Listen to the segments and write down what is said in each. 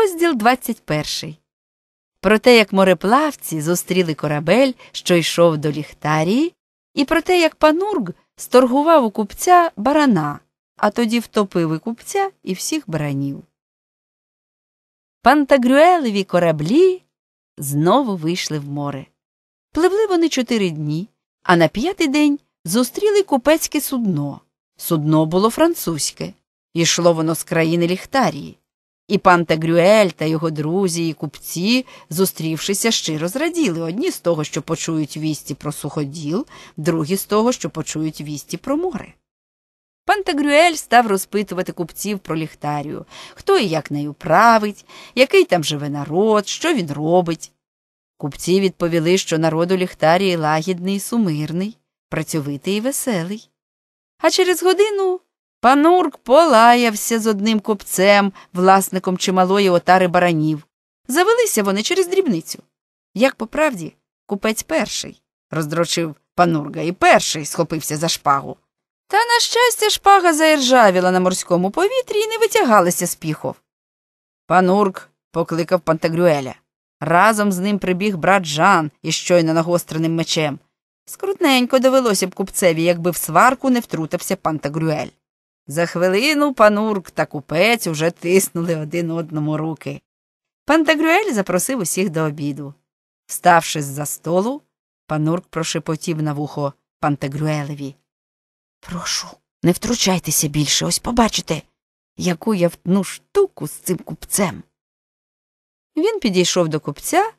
Розділ 21. Про те, як мореплавці зустріли корабель, що йшов до ліхтарії, і про те, як панург сторгував у купця барана, а тоді втопив і купця і всіх баранів. Пантагрюелеві кораблі знову вийшли в море. Пливли вони чотири дні, а на п'ятий день зустріли купецьке судно. Судно було французьке. Ішло воно з країни ліхтарії. І пан Тагрюель та його друзі і купці, зустрівшися, щиро зраділи одні з того, що почують вісті про суходіл, другі з того, що почують вісті про море. Пан Тагрюель став розпитувати купців про ліхтарію, хто і як нею править, який там живе народ, що він робить. Купці відповіли, що народу ліхтарії лагідний, сумирний, працьовитий і веселий. А через годину Панурк полаявся з одним купцем, власником чималої отари баранів. Завелися вони через дрібницю. Як по правді, купець перший роздрочив панурга і перший схопився за шпагу. Та, на щастя, шпага заіржавіла на морському повітрі і не витягалася з піхов. Панурк покликав Пантагрюеля. Разом з ним прибіг брат Жан із щойно нагостреним мечем. Скрутненько довелося б купцеві, якби в сварку не втрутився Пантагрюель. За хвилину панурк та купець уже тиснули один одному руки. Пантагрюель запросив усіх до обіду. Вставши з за столу, панурк прошепотів на вухо Пантагрюелеві. Прошу, не втручайтеся більше, ось побачите, яку я втну штуку з цим купцем. Він підійшов до купця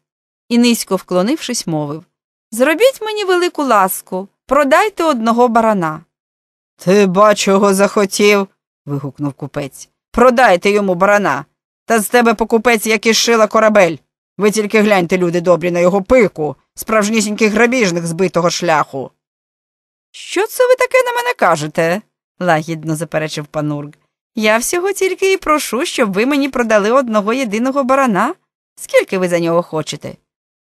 і, низько вклонившись, мовив Зробіть мені велику ласку, продайте одного барана. Ти бачого захотів? вигукнув купець. Продайте йому барана. Та з тебе покупець, як і шила корабель. Ви тільки гляньте, люди добрі, на його пику, справжнісіньких грабіжник збитого шляху. Що це ви таке на мене кажете? лагідно заперечив панург. Я всього тільки і прошу, щоб ви мені продали одного єдиного барана. Скільки ви за нього хочете?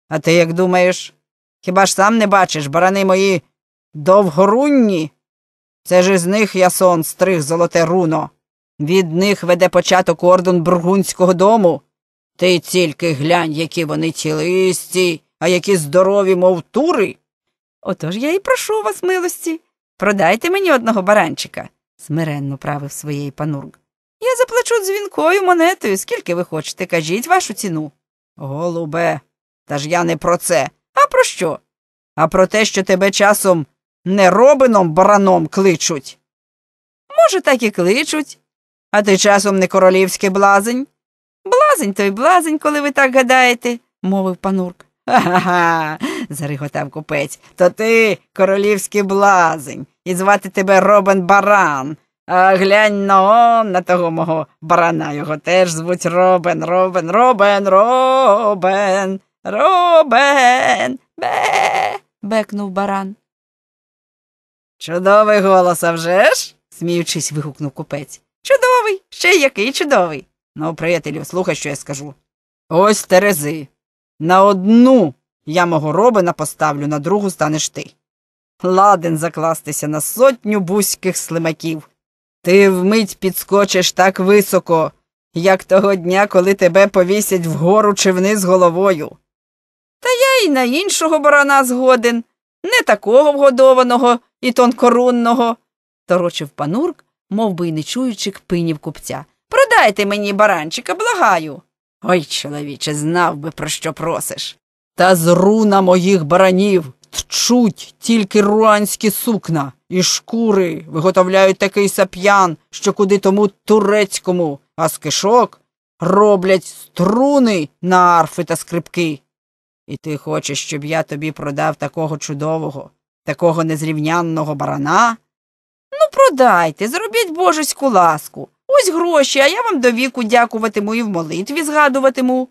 А ти як думаєш? Хіба ж сам не бачиш, барани мої довгорунні? Це ж із них ясон стриг золоте руно. Від них веде початок орден бургунського дому. Ти тільки глянь, які вони цілисті, а які здорові, мов тури. Отож я і прошу вас, милості, продайте мені одного баранчика, смиренно правив своєї панург. Я заплачу дзвінкою монетою, скільки ви хочете, кажіть вашу ціну. Голубе, та ж я не про це. А про що? А про те, що тебе часом не робином бараном кличуть. Може, так і кличуть. А ти часом не королівський блазень. Блазень той блазень, коли ви так гадаєте, мовив панурк. Ха ха, зареготав купець. То ти королівський блазень, і звати тебе Робен баран. А глянь на он, на того мого барана. Його теж звуть Робен, Робен, Робен, Робен, Робен. Бе. бекнув баран. Чудовий голос, а вже ж? сміючись, вигукнув купець. Чудовий, ще який чудовий. Ну, приятелю, слухай, що я скажу. Ось терези. На одну я мого робина поставлю, на другу станеш ти. Ладен закластися на сотню бузьких слимаків. Ти вмить підскочиш так високо, як того дня, коли тебе повісять вгору чи вниз головою. Та я й на іншого барана згоден не такого вгодованого і тонкорунного, торочив панурк, мов би й не чуючи кпинів купця. Продайте мені баранчика, благаю. Ой, чоловіче, знав би, про що просиш. Та з руна моїх баранів тчуть тільки руанські сукна і шкури виготовляють такий сап'ян, що куди тому турецькому, а з кишок роблять струни на арфи та скрипки. І ти хочеш, щоб я тобі продав такого чудового, такого незрівнянного барана? Ну, продайте, зробіть божеську ласку. Ось гроші, а я вам до віку дякуватиму і в молитві згадуватиму.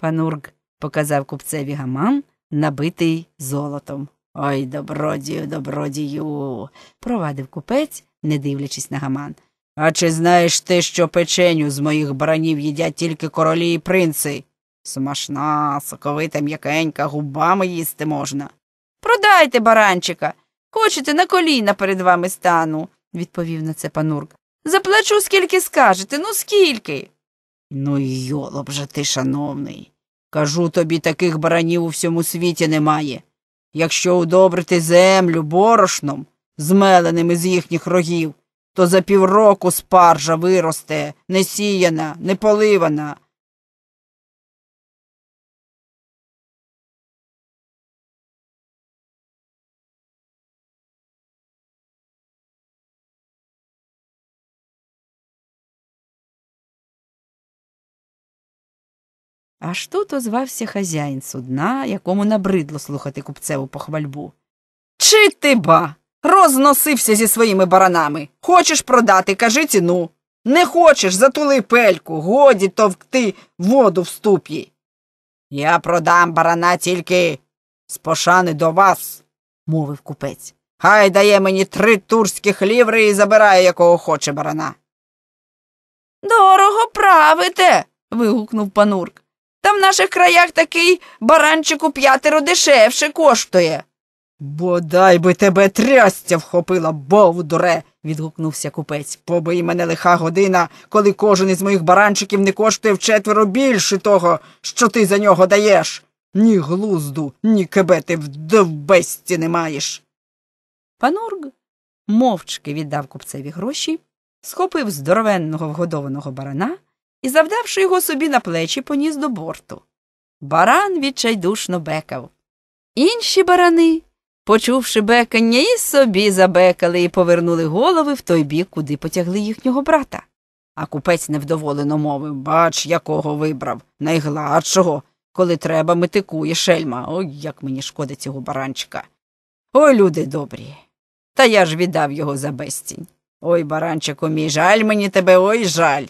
Панург показав купцеві гаман, набитий золотом. Ой, добродію, добродію, провадив купець, не дивлячись на гаман. А чи знаєш ти, що печеню з моїх баранів їдять тільки королі й принци? Смашна, соковита, м'якенька, губами їсти можна. Продайте баранчика. Хочете на коліна перед вами стану, відповів на це панурк. Заплачу, скільки скажете, ну скільки. Ну, йолоб же ти, шановний. Кажу тобі, таких баранів у всьому світі немає. Якщо удобрити землю борошном, змеленим із їхніх рогів, то за півроку спаржа виросте, не сіяна, не поливана. Аж тут озвався хазяїн судна, якому набридло слухати купцеву похвальбу. Чи ти ба? Розносився зі своїми баранами. Хочеш продати, кажи ціну. Не хочеш, затули пельку, годі товкти воду в ступі. Я продам барана тільки з пошани до вас, мовив купець. Хай дає мені три турських ліври і забирає, якого хоче барана. Дорого правите. вигукнув панурк. Та в наших краях такий баранчик у п'ятеро дешевше коштує. Бодай би тебе трястя вхопила, бовдуре. відгукнувся купець. Побий мене лиха година, коли кожен із моїх баранчиків не коштує вчетверо більше того, що ти за нього даєш. Ні глузду, ні кебети в довбесті не маєш. Панург мовчки віддав купцеві гроші, схопив здоровенного вгодованого барана і, завдавши його собі на плечі, поніс до борту. Баран відчайдушно бекав. Інші барани, почувши бекання, і собі забекали і повернули голови в той бік, куди потягли їхнього брата. А купець невдоволено мовив Бач, якого вибрав, найгладшого. Коли треба, метикує шельма. Ой, як мені шкода цього баранчика. Ой, люди добрі. Та я ж віддав його за безцінь. Ой, баранчику мій, жаль мені тебе, ой жаль.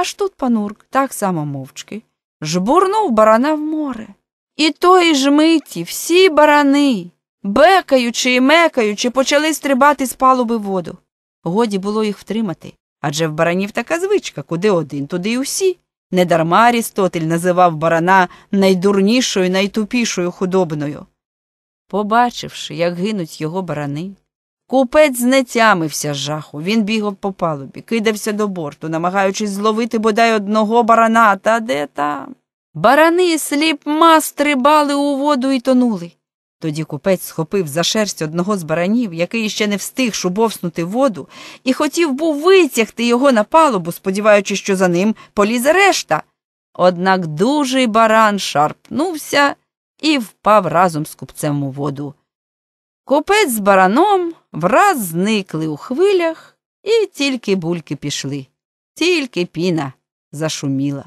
Аж тут панурк, так само мовчки, жбурнув барана в море. І тої ж миті всі барани, бекаючи і мекаючи, почали стрибати з палуби воду. Годі було їх втримати. Адже в баранів така звичка, куди один, туди й усі. Недарма Арістотель називав барана найдурнішою, найтупішою худобною. Побачивши, як гинуть його барани, Купець знетямився з жаху. Він бігав по палубі, кидався до борту, намагаючись зловити бодай одного барана, та де там? Барани сліпма стрибали у воду і тонули. Тоді купець схопив за шерсть одного з баранів, який ще не встиг шубовснути воду, і хотів був витягти його на палубу, сподіваючись, що за ним полізе решта. Однак дужий баран шарпнувся і впав разом з купцем у воду. Купець з бараном враз зникли у хвилях, і тільки бульки пішли, тільки піна зашуміла.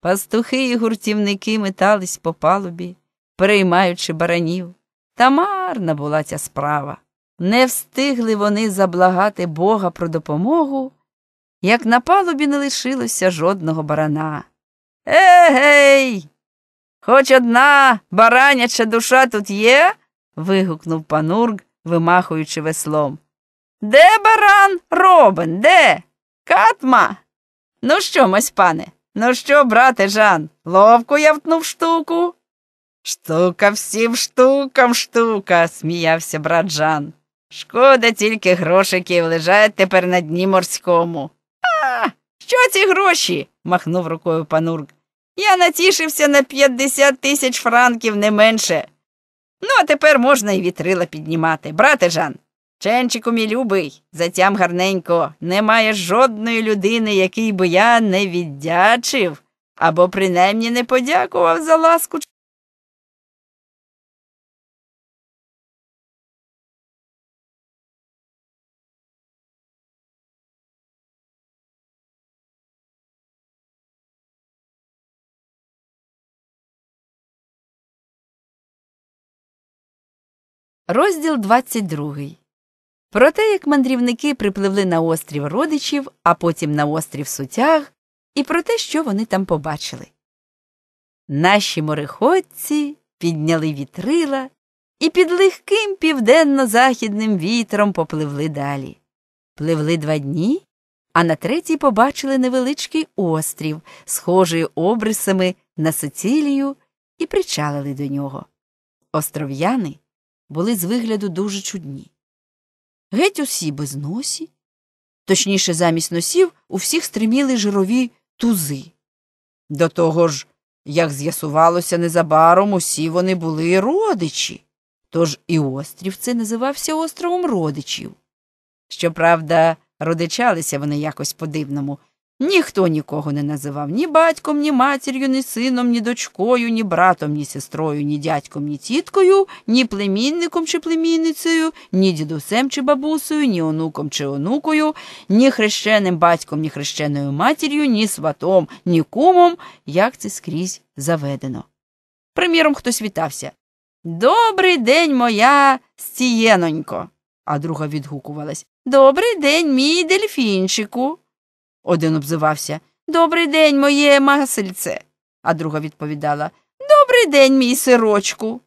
Пастухи і гуртівники метались по палубі, переймаючи баранів. Та марна була ця справа. Не встигли вони заблагати Бога про допомогу, як на палубі не лишилося жодного барана. Егей! Хоч одна бараняча душа тут є? вигукнув панург, вимахуючи веслом. Де баран робин? Де? Катма? Ну що, мось пане? Ну що, брате Жан, ловку я втнув штуку? Штука всім штукам штука, сміявся брат Жан. Шкода, тільки грошиків лежать тепер на дні морському. А, що ці гроші? махнув рукою панурк. Я натішився на п'ятдесят тисяч франків не менше. Ну, а тепер можна і вітрила піднімати. Брате Жан, ченчику мій любий, затям гарненько, немає жодної людини, якій би я не віддячив або принаймні не подякував за ласку. Розділ 22. Про те, як мандрівники припливли на острів родичів, а потім на острів сутяг, і про те, що вони там побачили. Наші мореходці підняли вітрила і під легким південно-західним вітром попливли далі. Пливли два дні, а на третій побачили невеличкий острів, схожий обрисами на Сицилію, і причалили до нього. Остров'яни були з вигляду дуже чудні. Геть усі без носі, точніше, замість носів у всіх стриміли жирові тузи. До того ж, як з'ясувалося незабаром, усі вони були родичі, тож і острів це називався островом родичів. Щоправда, родичалися вони якось по дивному. Ніхто нікого не називав ні батьком, ні матір'ю, ні сином, ні дочкою, ні братом, ні сестрою, ні дядьком, ні тіткою, ні племінником чи племінницею, ні дідусем чи бабусею, ні онуком чи онукою, ні хрещеним батьком, ні хрещеною матір'ю, ні сватом, ні кумом, як це скрізь заведено. Приміром, хтось вітався Добрий день, моя стієнонько. А друга відгукувалась Добрий день, мій дельфінчику. Один обзивався Добрий день, моє масельце, а друга відповідала Добрий день, мій сирочку.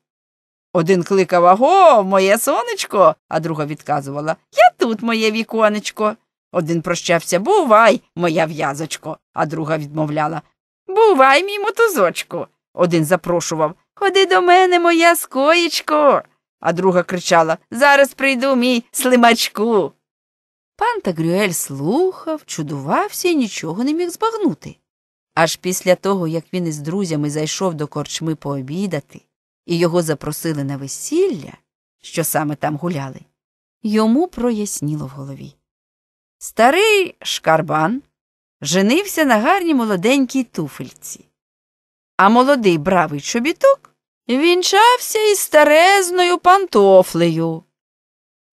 Один кликав Аго, моє сонечко, а друга відказувала Я тут, моє віконечко. Один прощався Бувай, моя в'язочко, а друга відмовляла Бувай, мій мотузочку. Один запрошував Ходи до мене, моя скоєчко. А друга кричала Зараз прийду, мій слимачку. Пан Тагрюель слухав, чудувався і нічого не міг збагнути. Аж після того, як він із друзями зайшов до корчми пообідати, і його запросили на весілля, що саме там гуляли, йому проясніло в голові. Старий шкарбан женився на гарній молоденькій туфельці, а молодий бравий чобіток вінчався із старезною пантофлею.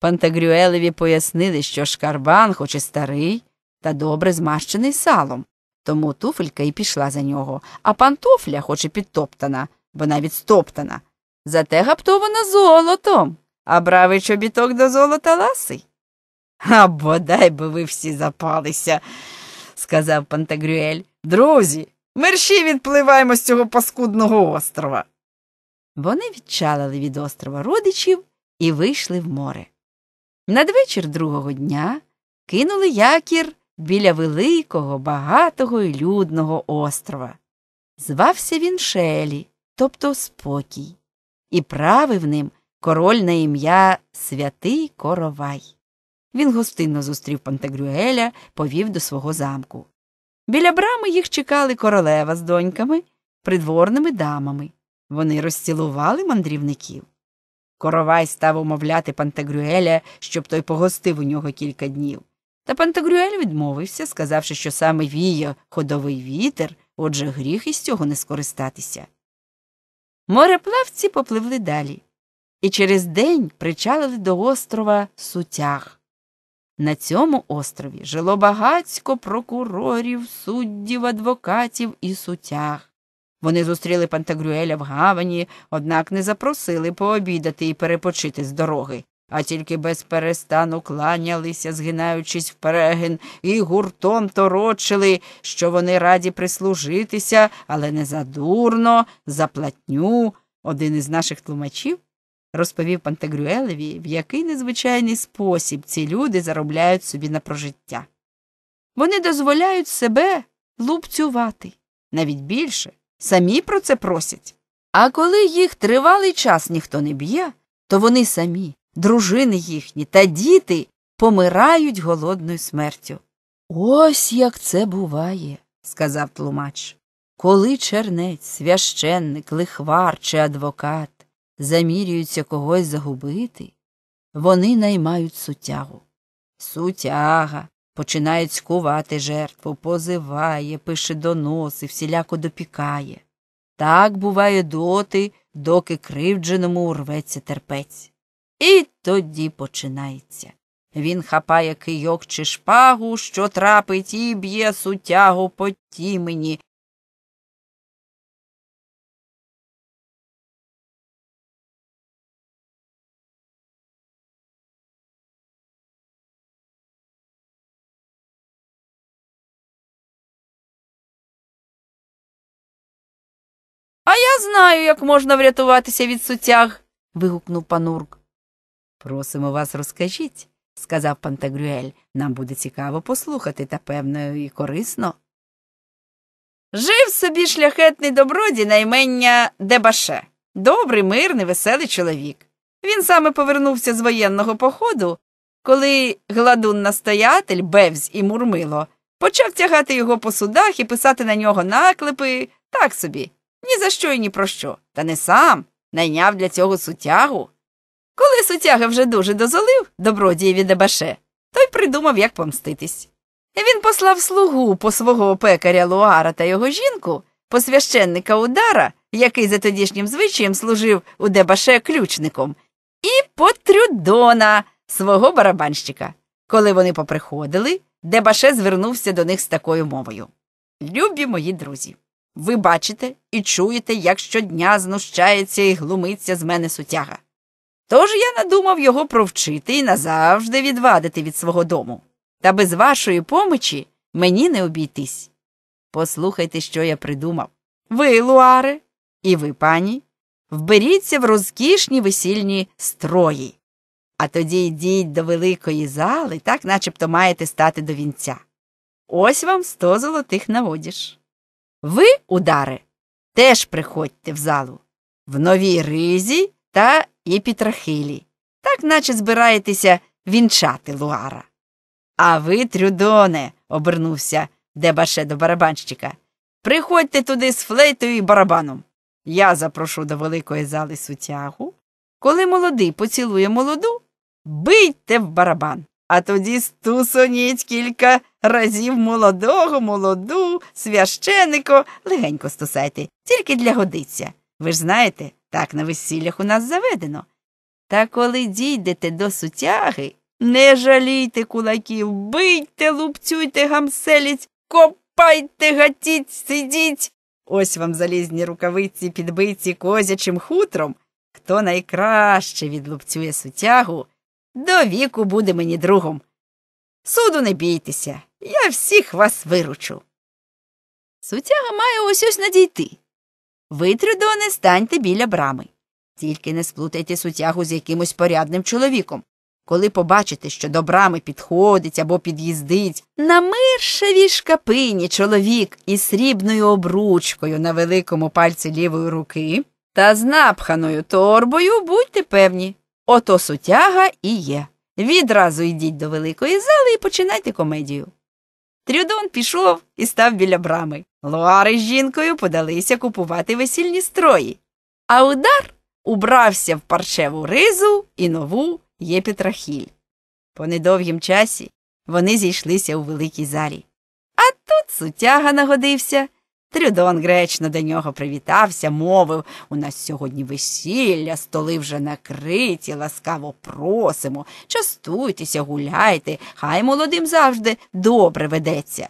Пантагрюелеві пояснили, що шкарбан, хоч і старий, та добре змащений салом, тому туфелька й пішла за нього, а пантофля, хоч і підтоптана, бо навіть стоптана, зате гаптована золотом, а бравий чобіток до золота ласий. А бодай би ви всі запалися, сказав Пантагрюель. Друзі, мерші відпливаємо з цього паскудного острова. Вони відчалили від острова родичів і вийшли в море. Надвечір другого дня кинули якір біля великого, багатого і людного острова. Звався він Шелі, тобто спокій, і правив ним король на ім'я Святий Коровай. Він гостинно зустрів Пантагрюеля, повів до свого замку. Біля брами їх чекали королева з доньками, придворними дамами. Вони розцілували мандрівників. Коровай став умовляти Пантагрюеля, щоб той погостив у нього кілька днів. Та Пантагрюель відмовився, сказавши, що саме віє ходовий вітер, отже гріх із цього не скористатися. Мореплавці попливли далі і через день причалили до острова Сутяг. На цьому острові жило багацько прокурорів, суддів, адвокатів і сутяг. Вони зустріли Пантагрюеля в гавані, однак не запросили пообідати і перепочити з дороги, а тільки безперестану кланялися, згинаючись в перегин, і гуртом торочили, що вони раді прислужитися, але не задурно, за платню. Один із наших тлумачів розповів Пантагрюелеві, в який незвичайний спосіб ці люди заробляють собі на прожиття. Вони дозволяють себе лупцювати навіть більше самі про це просять. А коли їх тривалий час ніхто не б'є, то вони самі, дружини їхні та діти помирають голодною смертю. Ось як це буває, сказав тлумач. Коли чернець, священник, лихвар чи адвокат замірюються когось загубити, вони наймають сутягу. Сутяга починає цькувати жертву, позиває, пише доноси, всіляко допікає. Так буває доти, доки кривдженому урветься терпець. І тоді починається. Він хапає кийок чи шпагу, що трапить, і б'є сутягу по тімені, знаю, як можна врятуватися від сутяг. вигукнув панурк. Просимо вас, розкажіть, сказав Пантагрюель. Нам буде цікаво послухати та, певно, і корисно. Жив собі шляхетний доброді на імення Дебаше, добрий, мирний, веселий чоловік. Він саме повернувся з воєнного походу, коли гладун настоятель, Бевз і Мурмило почав тягати його по судах і писати на нього наклепи так собі. Ні за що і ні про що, та не сам найняв для цього сутягу. Коли сутяга вже дуже дозолив добродієві Дебаше, той придумав, як помститись. Він послав слугу по свого пекаря Луара та його жінку, по священника Удара, який за тодішнім звичаєм служив у Дебаше ключником, і по Трюдона, свого барабанщика. Коли вони поприходили, Дебаше звернувся до них з такою мовою Любі мої друзі. Ви бачите і чуєте, як щодня знущається і глумиться з мене сутяга. Тож я надумав його провчити і назавжди відвадити від свого дому. Та без вашої помочі мені не обійтись. Послухайте, що я придумав. Ви, Луаре, і ви, пані, вберіться в розкішні весільні строї, а тоді йдіть до великої зали, так начебто маєте стати до вінця. Ось вам сто золотих наводіш. Ви, удари, теж приходьте в залу в новій ризі та епітрахилі, так наче збираєтеся вінчати луара. А ви, трюдоне, обернувся дебаше до барабанщика. Приходьте туди з флейтою і барабаном. Я запрошу до великої зали сутягу. Коли молодий поцілує молоду, бийте в барабан а тоді стусоніть кілька разів молодого, молоду, священико, легенько стусайте, тільки для годиться. Ви ж знаєте, так на весіллях у нас заведено. Та коли дійдете до сутяги, не жалійте кулаків, бийте, лупцюйте, гамселіть, копайте, гатіть, сидіть. Ось вам залізні рукавиці, підбиті козячим хутром. Хто найкраще відлупцює сутягу до віку буде мені другом. Суду не бійтеся, я всіх вас виручу. Сутяга має ось ось надійти. Ви, Трюдоне, станьте біля брами. Тільки не сплутайте сутягу з якимось порядним чоловіком. Коли побачите, що до брами підходить або під'їздить, на миршевій шкапині чоловік із срібною обручкою на великому пальці лівої руки та з напханою торбою, будьте певні, Ото сутяга і є. Відразу йдіть до великої зали і починайте комедію. Трюдон пішов і став біля брами. Луари з жінкою подалися купувати весільні строї, а удар убрався в парчеву ризу і нову єпітрахіль. По недовгім часі вони зійшлися у великій залі. А тут сутяга нагодився Трюдон гречно до нього привітався, мовив у нас сьогодні весілля, столи вже накриті, ласкаво просимо, частуйтеся, гуляйте, хай молодим завжди добре ведеться.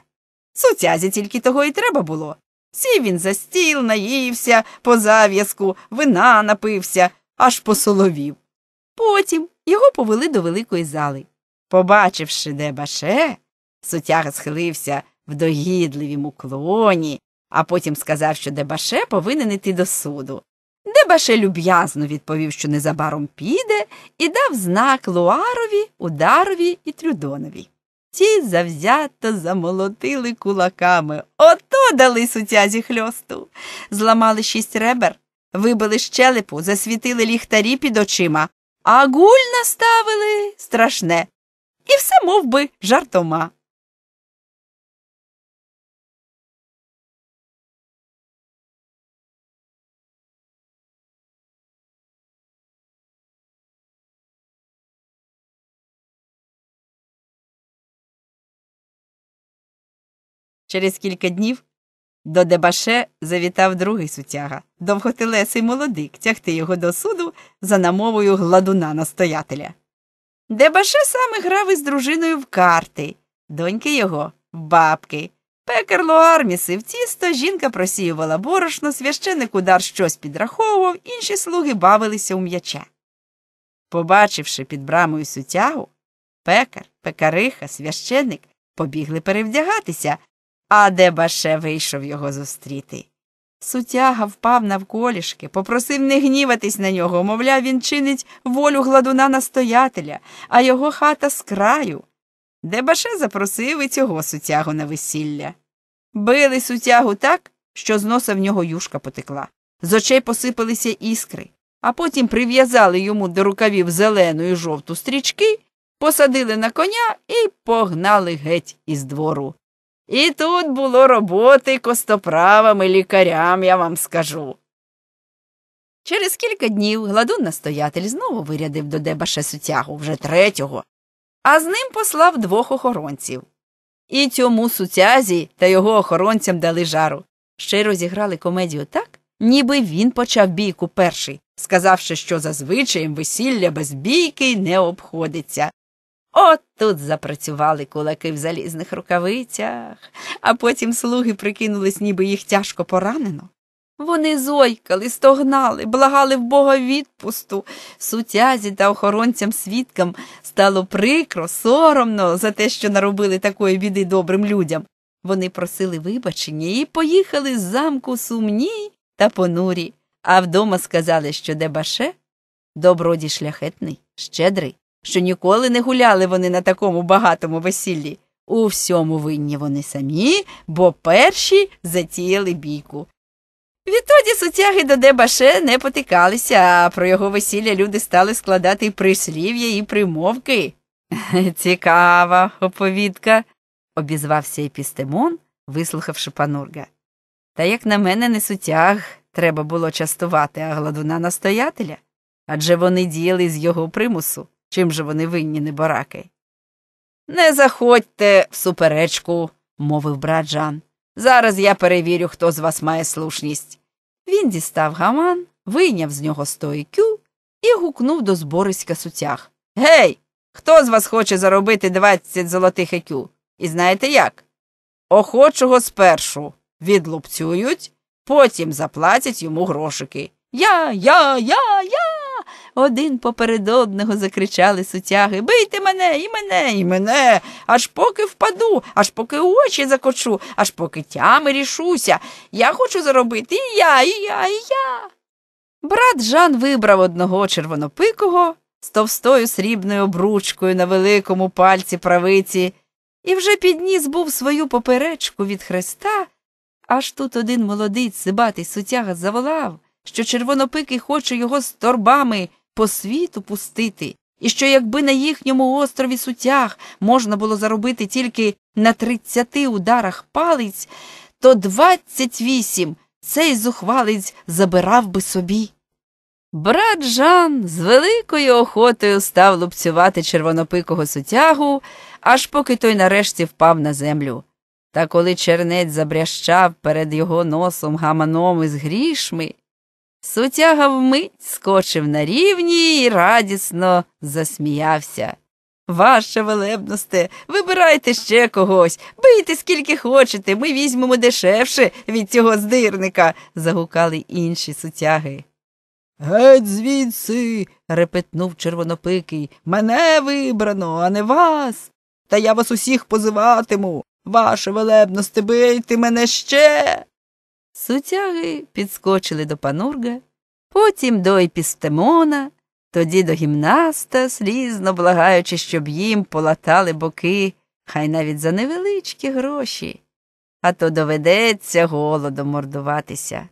Суцязі тільки того і треба було. Сів він за стіл, наївся по зав'язку, вина напився, аж посоловів. Потім його повели до великої зали. Побачивши де баше, сутяга схилився в догідливім уклоні а потім сказав, що Дебаше повинен іти до суду. Дебаше люб'язно відповів, що незабаром піде, і дав знак Луарові, Ударові і Трюдонові. Ті завзято замолотили кулаками, ото дали сутязі хльосту. Зламали шість ребер, вибили щелепу, засвітили ліхтарі під очима, а гуль наставили страшне. І все мов би, жартома. Через кілька днів до Дебаше завітав другий сутяга, довготелесий молодик, тягти його до суду за намовою гладуна настоятеля. Дебаше саме грав із дружиною в карти, доньки його бабки. Пекарло арміси в тісто, жінка просіювала борошно, священик удар щось підраховував, інші слуги бавилися у м'яча. Побачивши під брамою сутягу, пекар, пекариха, священик побігли перевдягатися, а де Баше вийшов його зустріти. Сутяга впав навколішки, попросив не гніватись на нього, мовляв, він чинить волю гладуна настоятеля, а його хата з краю. Де запросив і цього сутягу на весілля. Били сутягу так, що з носа в нього юшка потекла. З очей посипалися іскри, а потім прив'язали йому до рукавів зелену і жовту стрічки, посадили на коня і погнали геть із двору. І тут було роботи костоправами лікарям, я вам скажу. Через кілька днів гладун настоятель знову вирядив до Дебаше сутягу, вже третього, а з ним послав двох охоронців. І цьому сутязі та його охоронцям дали жару. Ще розіграли комедію так, ніби він почав бійку перший, сказавши, що зазвичаєм весілля без бійки не обходиться. От тут запрацювали кулаки в залізних рукавицях, а потім слуги прикинулись, ніби їх тяжко поранено. Вони зойкали, стогнали, благали в Бога відпусту. Сутязі та охоронцям свідкам стало прикро, соромно за те, що наробили такої біди добрим людям. Вони просили вибачення і поїхали з замку сумні та понурі, а вдома сказали, що Дебаше добродій шляхетний, щедрий, що ніколи не гуляли вони на такому багатому весіллі. У всьому винні вони самі, бо перші затіяли бійку. Відтоді сутяги до Дебаше не потикалися, а про його весілля люди стали складати і прислів'я і примовки. Цікава оповідка, обізвався епістемон, вислухавши панурга. Та, як на мене, не сутяг треба було частувати, а гладуна настоятеля адже вони діяли з його примусу. Чим же вони винні, небораки? Не заходьте в суперечку, мовив брат Жан. Зараз я перевірю, хто з вас має слушність. Він дістав гаман, вийняв з нього стоїкю і гукнув до збориська сутяг. Гей, хто з вас хоче заробити 20 золотих екю? І знаєте як? Охочого спершу відлупцюють, потім заплатять йому грошики. Я, я, я, я. Один поперед одного закричали сутяги Бийте мене, і мене, і мене, аж поки впаду, аж поки очі закочу, аж поки тями рішуся. Я хочу заробити і я, і я, і я. Брат Жан вибрав одного червонопикого з товстою срібною обручкою на великому пальці правиці і вже підніс був свою поперечку від хреста. Аж тут один молодий сибатий сутяга заволав, що червонопикий хоче його з торбами по світу пустити, і що, якби на їхньому острові сутях можна було заробити тільки на тридцяти ударах палець, то двадцять вісім цей зухвалець забирав би собі. Брат Жан з великою охотою став лупцювати червонопикого сутягу, аж поки той нарешті впав на землю. Та коли чернець забрящав перед його носом гаманом із грішми, Сутяга вмить скочив на рівні і радісно засміявся. Ваше велебносте, вибирайте ще когось, бийте скільки хочете, ми візьмемо дешевше від цього здирника, загукали інші сутяги. Геть звідси, репетнув червонопикий, мене вибрано, а не вас. Та я вас усіх позиватиму. Ваше велебносте, бийте мене ще. Сутяги підскочили до панурга, потім до епістемона, тоді до гімнаста, слізно благаючи, щоб їм полатали боки, хай навіть за невеличкі гроші, а то доведеться голодом мордуватися.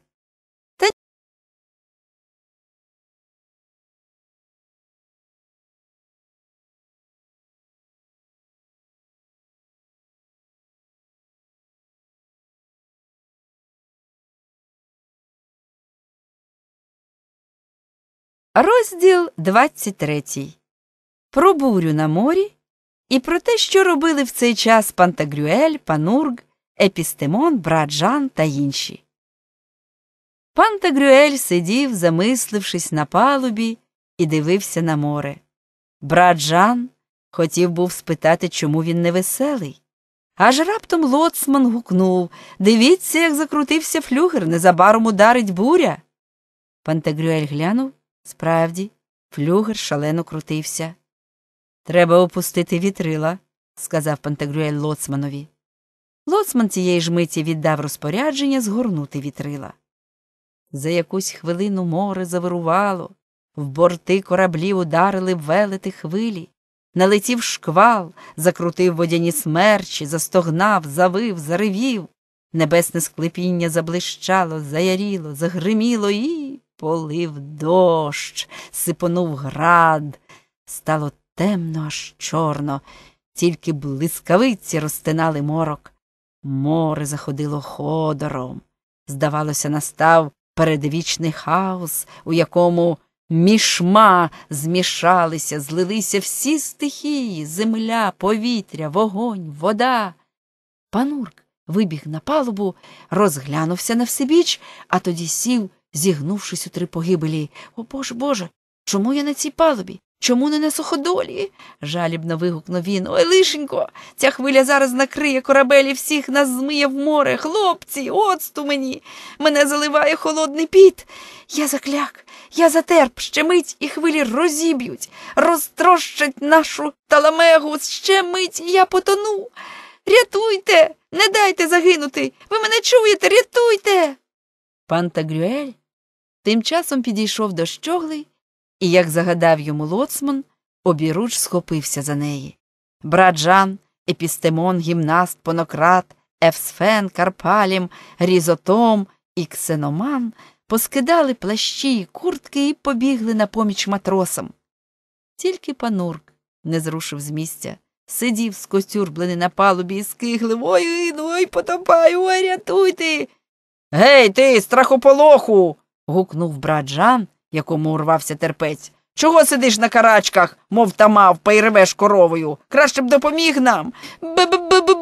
Розділ 23. Про бурю на морі і про те, що робили в цей час Пантагрюель, Панург, Епістемон, брат Жан та інші. Пантагрюель сидів, замислившись на палубі, і дивився на море. Брат Жан хотів був спитати, чому він невеселий. Аж раптом лоцман гукнув Дивіться, як закрутився флюгер, незабаром ударить буря. Пантагрюель глянув. Справді, флюгер шалено крутився. Треба опустити вітрила, сказав Пантагрюель лоцманові. Лоцман цієї ж миті віддав розпорядження згорнути вітрила. За якусь хвилину море завирувало, в борти кораблів ударили велети хвилі, налетів шквал, закрутив водяні смерчі, застогнав, завив, заревів. Небесне склепіння заблищало, заяріло, загриміло і. Полив дощ, сипонув град. Стало темно, аж чорно, тільки блискавиці розтинали морок. Море заходило ходором. Здавалося, настав передвічний хаос, у якому мішма змішалися, злилися всі стихії земля, повітря, вогонь, вода. Панурк вибіг на палубу, розглянувся на всебіч, а тоді сів зігнувшись у три погибелі. О Боже Боже, чому я на цій палубі? Чому не на суходолі? жалібно вигукнув він. Ой, лишенько, ця хвиля зараз накриє корабель і всіх нас змиє в море. Хлопці, оцту мені. Мене заливає холодний піт. Я закляк, я затерп, щемить і хвилі розіб'ють, розтрощать нашу таламегу, Щемить, і я потону. Рятуйте, не дайте загинути. Ви мене чуєте, рятуйте. Пан Тагрюель Тим часом підійшов до щогли, і, як загадав йому лоцман, обіруч схопився за неї. Брат Жан, епістемон, гімнаст, понократ, Евсфен, Карпалім, Різотом і Ксеноман поскидали плащі й куртки і побігли на поміч матросам. Тільки панурк не зрушив з місця, сидів скотюрблений на палубі і скиглив Ой, гину, ой, потопай, ой, рятуйте. Гей, ти, страхополоху гукнув брат Жан, якому урвався терпець. Чого сидиш на карачках, мов та мавпа, і коровою? Краще б допоміг нам. Б -б бу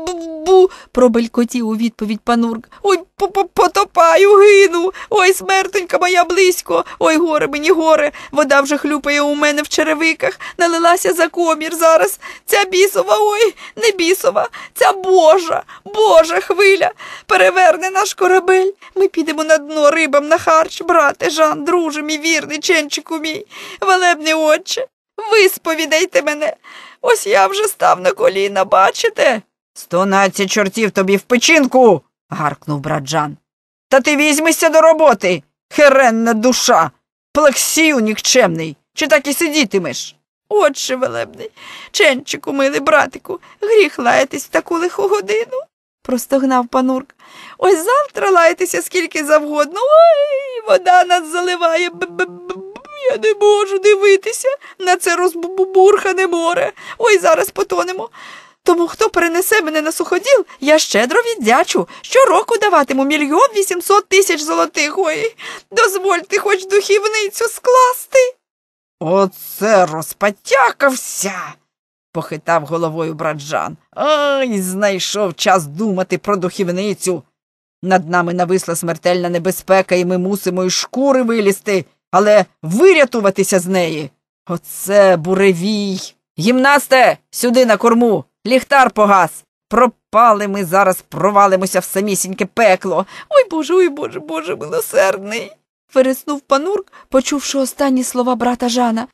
бу пробелькотів у відповідь панурк. Ой, потопаю, гину. Ой, смертонька моя близько. Ой, горе мені, горе. Вода вже хлюпає у мене в черевиках, налилася за комір зараз. Ця бісова, ой, не бісова, ця божа, божа хвиля. Переверне наш корабель. Ми підемо на дно рибам на харч, брате, Жан, друже, мій вірний, ченчику мій, велебний отче. Висповідайте мене. Ось я вже став на коліна, бачите? Стонадцять чортів тобі в печінку. гаркнув браджан. Та ти візьмися до роботи, херенна душа, плексію нікчемний. Чи так і сидітимеш? Отче велебний, ченчику, милий братику, гріх лаятись в таку лиху годину, простогнав панурк. Ось завтра лаєтеся скільки завгодно. Ой, вода нас заливає. Б -б -б -б. Я не можу дивитися на це розбурхане море. Ой зараз потонемо. Тому хто перенесе мене на суходіл, я щедро віддячу. Щороку даватиму мільйон вісімсот тисяч золотих. Ой, дозвольте хоч духівницю скласти. Оце розпотякався, похитав головою браджан. Ай, знайшов час думати про духівницю. Над нами нависла смертельна небезпека, і ми мусимо із шкури вилізти, але вирятуватися з неї. Оце буревій. Гімнасте, сюди на корму. Ліхтар погас. Пропали ми зараз провалимося в самісіньке пекло. Ой боже, ой боже, боже милосердний. фереснув панурк, почувши останні слова брата Жана.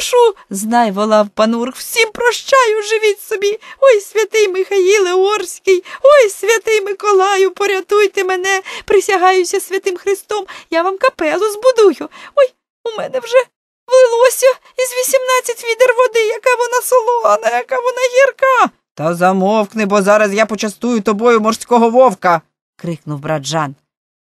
душу, знай волав панурк, всім прощаю, живіть собі. Ой, святий Михаїле Орський, ой, святий Миколаю, порятуйте мене, присягаюся святим Христом, я вам капелу збудую. Ой, у мене вже влилося із вісімнадцять відер води, яка вона солона, яка вона гірка. Та замовкни, бо зараз я почастую тобою морського вовка. крикнув брат Жан.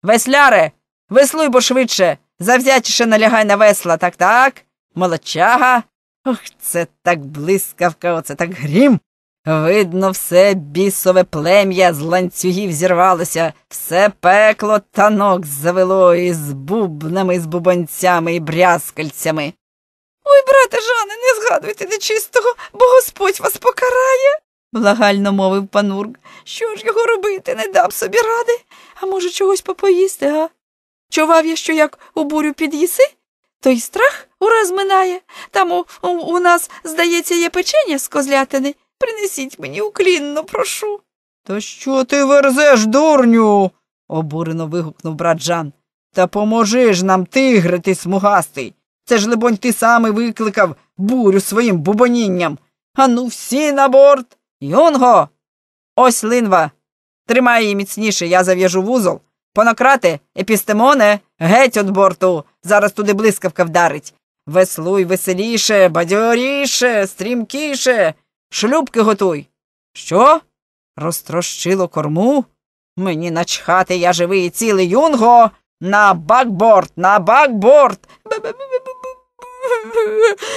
Весляре, веслуй бо швидше, завзятіше налягай на весла, так так? молочага. Ох, це так блискавка, оце так грім. Видно, все бісове плем'я з ланцюгів зірвалося, все пекло танок завело із бубнами, з бубанцями і брязкальцями. Ой, брате Жане, не згадуйте нечистого, бо Господь вас покарає, благально мовив панург. Що ж його робити, не дам собі ради, а може, чогось попоїсти, га? Чував я, що як у бурю під'їси, то й страх ураз минає. Там у, у, у нас, здається, є печення з козлятини. Принесіть мені уклінно, прошу. Та що ти верзеш, дурню? обурено вигукнув брат Жан. Та поможи ж нам тигри, ти смугастий. Це ж, либонь, ти сам викликав бурю своїм бубонінням. Ану, всі на борт. Юнго. Ось линва. Тримай її міцніше, я зав'яжу вузол. Понократе, епістемоне, геть от борту. Зараз туди блискавка вдарить. Веслуй веселіше, бадьоріше, стрімкіше, шлюбки готуй. Що? Розтрощило корму? Мені начхати я живий і цілий юнго. На бакборд, на бакборд.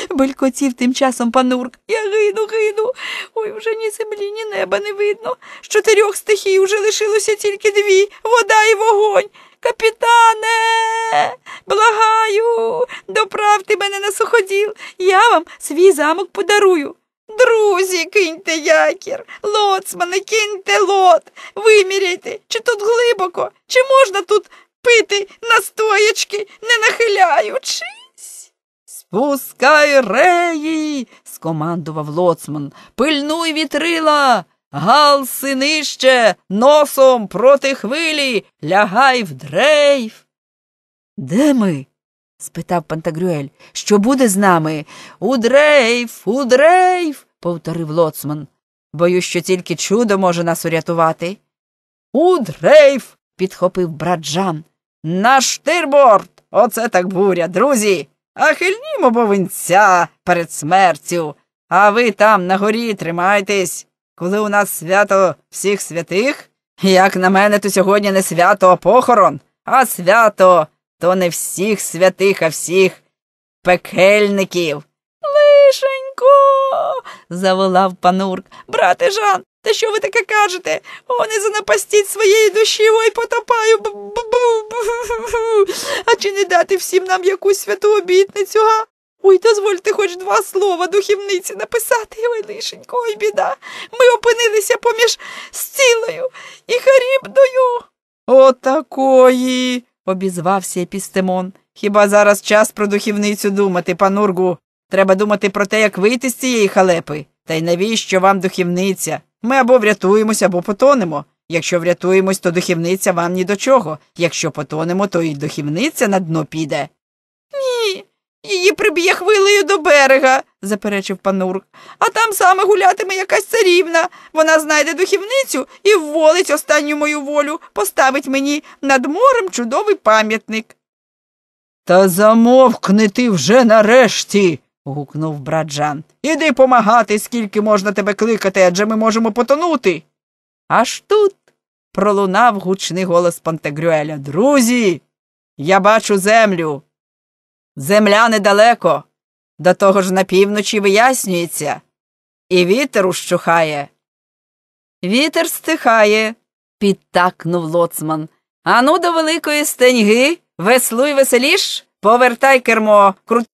Белькотів тим часом панурк. Я гину, гину. Ой, вже ні землі, ні неба не видно. З чотирьох стихій уже лишилося тільки дві вода і вогонь. Капітане, благаю, доправте мене на суходіл, я вам свій замок подарую. Друзі, киньте якір, лоцмани, киньте лот, виміряйте, чи тут глибоко, чи можна тут пити настоячки, не нахиляючись. Спускай реї, скомандував лоцман, пильнуй вітрила. Гал синище носом проти хвилі, лягай в дрейф. Де ми? спитав Пантагрюель. Що буде з нами? У дрейф, у дрейф, повторив лоцман. Боюсь, що тільки чудо може нас урятувати. У дрейф. підхопив брат Жан. На штирборд! Оце так буря, друзі. А хильнімо бовинця перед смертю. А ви там на горі тримайтесь коли у нас свято всіх святих? Як на мене, то сьогодні не свято а похорон, а свято то не всіх святих, а всіх пекельників. Лишенько. заволав панурк. Брате Жан, та що ви таке кажете? О, не занапастіть своєї душі, ой потопаю. Б -б -б -б -б -б -б. А чи не дати всім нам якусь святу обітницю? га? Ой, дозвольте хоч два слова духівниці написати, велишенько ой, біда. Ми опинилися поміж стілою і харібною. Отакої, обізвався Епістемон. Хіба зараз час про духівницю думати, панургу? Треба думати про те, як вийти з цієї халепи. Та й навіщо вам духівниця? Ми або врятуємося, або потонемо. Якщо врятуємось, то духівниця вам ні до чого. Якщо потонемо, то й духівниця на дно піде. Її приб'є хвилею до берега, заперечив панурк, А там саме гулятиме якась царівна. Вона знайде духівницю і вволить останню мою волю, поставить мені над морем чудовий пам'ятник. Та замовкни ти вже нарешті. гукнув брат Жан. Іди помагати, скільки можна тебе кликати, адже ми можемо потонути. Аж тут пролунав гучний голос Пантегрюеля. Друзі, я бачу землю. Земля недалеко, до того ж на півночі вияснюється, і вітер ущухає. Вітер стихає, підтакнув лоцман. Ану до великої стеньги, веслуй веселіш, повертай кермо, круть.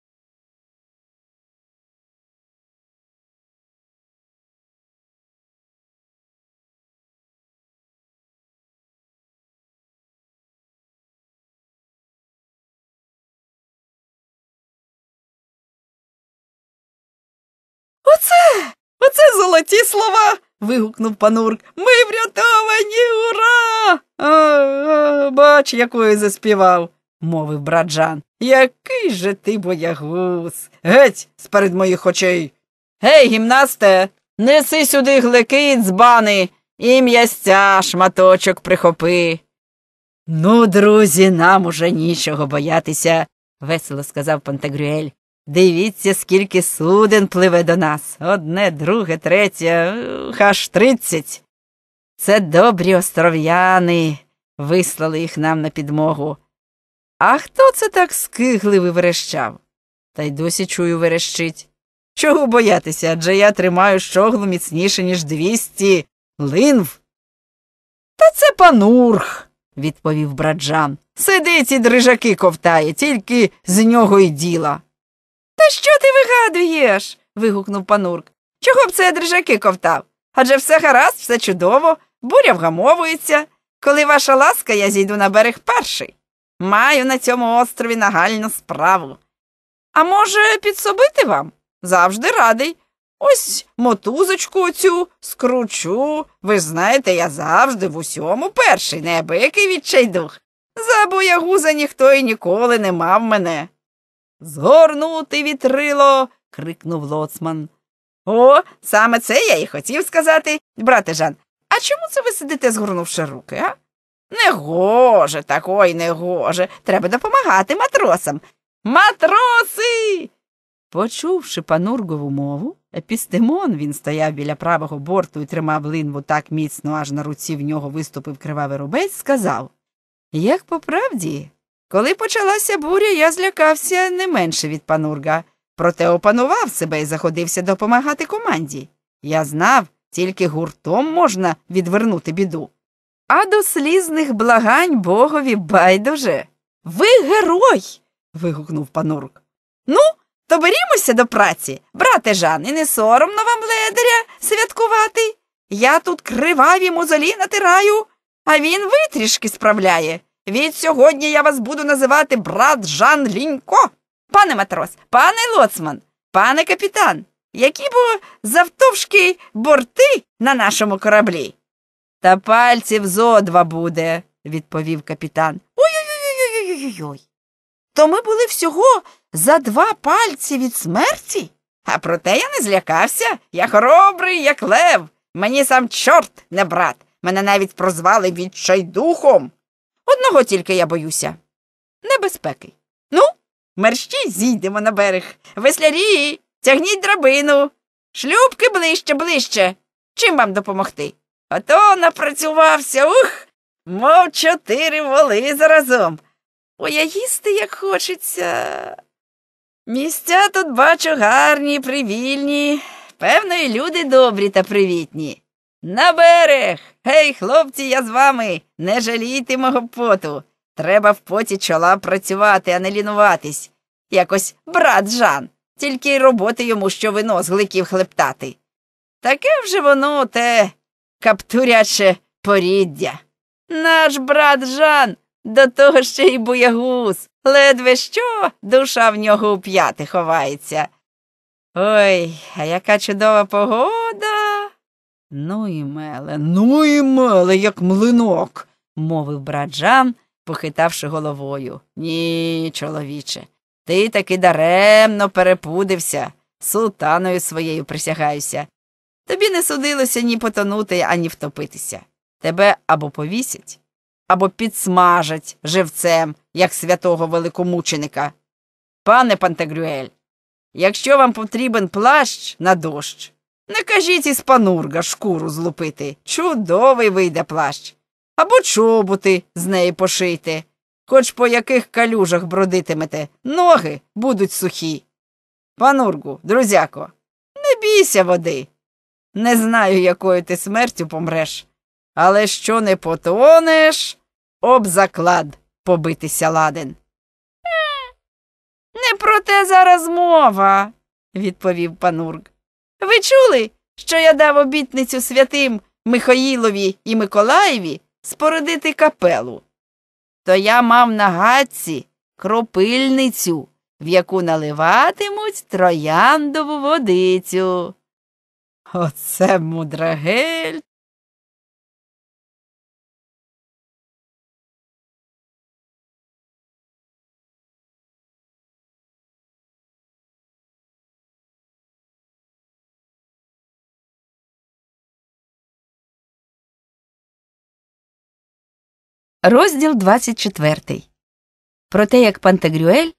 золоті слова. вигукнув панурк. Ми врятовані, ура! А, а, бач, якою заспівав, мовив браджан. Який же ти боягуз? Геть з моїх очей. Гей, гімнасте, неси сюди глики і дзбани і м'ясця шматочок прихопи. Ну, друзі, нам уже нічого боятися, весело сказав Пантагрюель. Дивіться, скільки суден пливе до нас одне, друге, третє, аж тридцять. Це добрі остров'яни вислали їх нам на підмогу. А хто це так скигливий верещав? Та й досі чую верещить. Чого боятися? Адже я тримаю щоглу міцніше, ніж двісті линв. Та це панурх, відповів браджан. Сидить і дрижаки ковтає, тільки з нього й діла що ти вигадуєш? вигукнув панурк. Чого б це дрижаки ковтав? Адже все гаразд, все чудово, буря вгамовується. Коли ваша ласка, я зійду на берег перший. Маю на цьому острові нагальну справу. А може, підсобити вам? Завжди радий. Ось мотузочку оцю скручу. Ви ж знаєте, я завжди в усьому перший, неабикий відчайдух. За боягуза ніхто і ніколи не мав мене. Згорнути вітрило. крикнув лоцман. О, саме це я і хотів сказати, брате Жан. А чому це ви сидите, згорнувши руки, а? Негоже, так ой, негоже. Треба допомагати матросам. Матроси. Почувши панургову мову, епістемон він стояв біля правого борту і тримав линву так міцно, аж на руці в нього виступив кривавий рубець, сказав Як по правді, коли почалася буря, я злякався не менше від панурга, проте опанував себе і заходився допомагати команді. Я знав, тільки гуртом можна відвернути біду. А до слізних благань богові байдуже. Ви герой. вигукнув панург. Ну, то берімося до праці, брате Жан, і не соромно вам ледаря святкувати. Я тут криваві мозолі натираю, а він витрішки справляє. Від сьогодні я вас буду називати брат Жан Лінько. Пане матрос, пане лоцман, пане капітан, які бо завтовшки борти на нашому кораблі? Та пальців зо два буде, відповів капітан. Ой-ой-ой. То ми були всього за два пальці від смерті. А проте я не злякався. Я хоробрий, як лев. Мені сам чорт не брат. Мене навіть прозвали відчайдухом. Одного тільки я боюся небезпеки. Ну, мерщій зійдемо на берег. Веслярі, тягніть драбину. Шлюбки ближче, ближче. Чим вам допомогти? Ото напрацювався, ух, мов чотири воли заразом. Ой, а їсти як хочеться. Місця тут бачу гарні, привільні. Певно, і люди добрі та привітні. На берег! Гей, хлопці, я з вами! Не жалійте мого поту. Треба в поті чола працювати, а не лінуватись. Якось брат Жан, тільки й роботи йому, що вино з гликів хлептати. Таке вже воно те каптуряче поріддя. Наш брат Жан до того ще й боягуз, ледве що душа в нього уп'яти ховається. Ой, а яка чудова погода. Ну і меле, ну і меле, як млинок, мовив брат Жан, похитавши головою. Ні, чоловіче, ти таки даремно перепудився, султаною своєю присягаюся. Тобі не судилося ні потонути, ані втопитися. Тебе або повісять, або підсмажать живцем, як святого великомученика. Пане Пантегрюель, якщо вам потрібен плащ на дощ, не кажіть із панурга шкуру злупити. Чудовий вийде плащ. Або чоботи з неї пошити. Хоч по яких калюжах бродитимете, ноги будуть сухі. Панургу, друзяко, не бійся води. Не знаю, якою ти смертю помреш, але що не потонеш, об заклад побитися ладен. Не про те зараз мова, відповів панург. Ви чули, що я дав обітницю святим Михаїлові і Миколаєві спорудити капелу? То я мав на гадці кропильницю, в яку наливатимуть трояндову водицю. Оце мудрагель Розділ 24. Про те, як Пантагрюель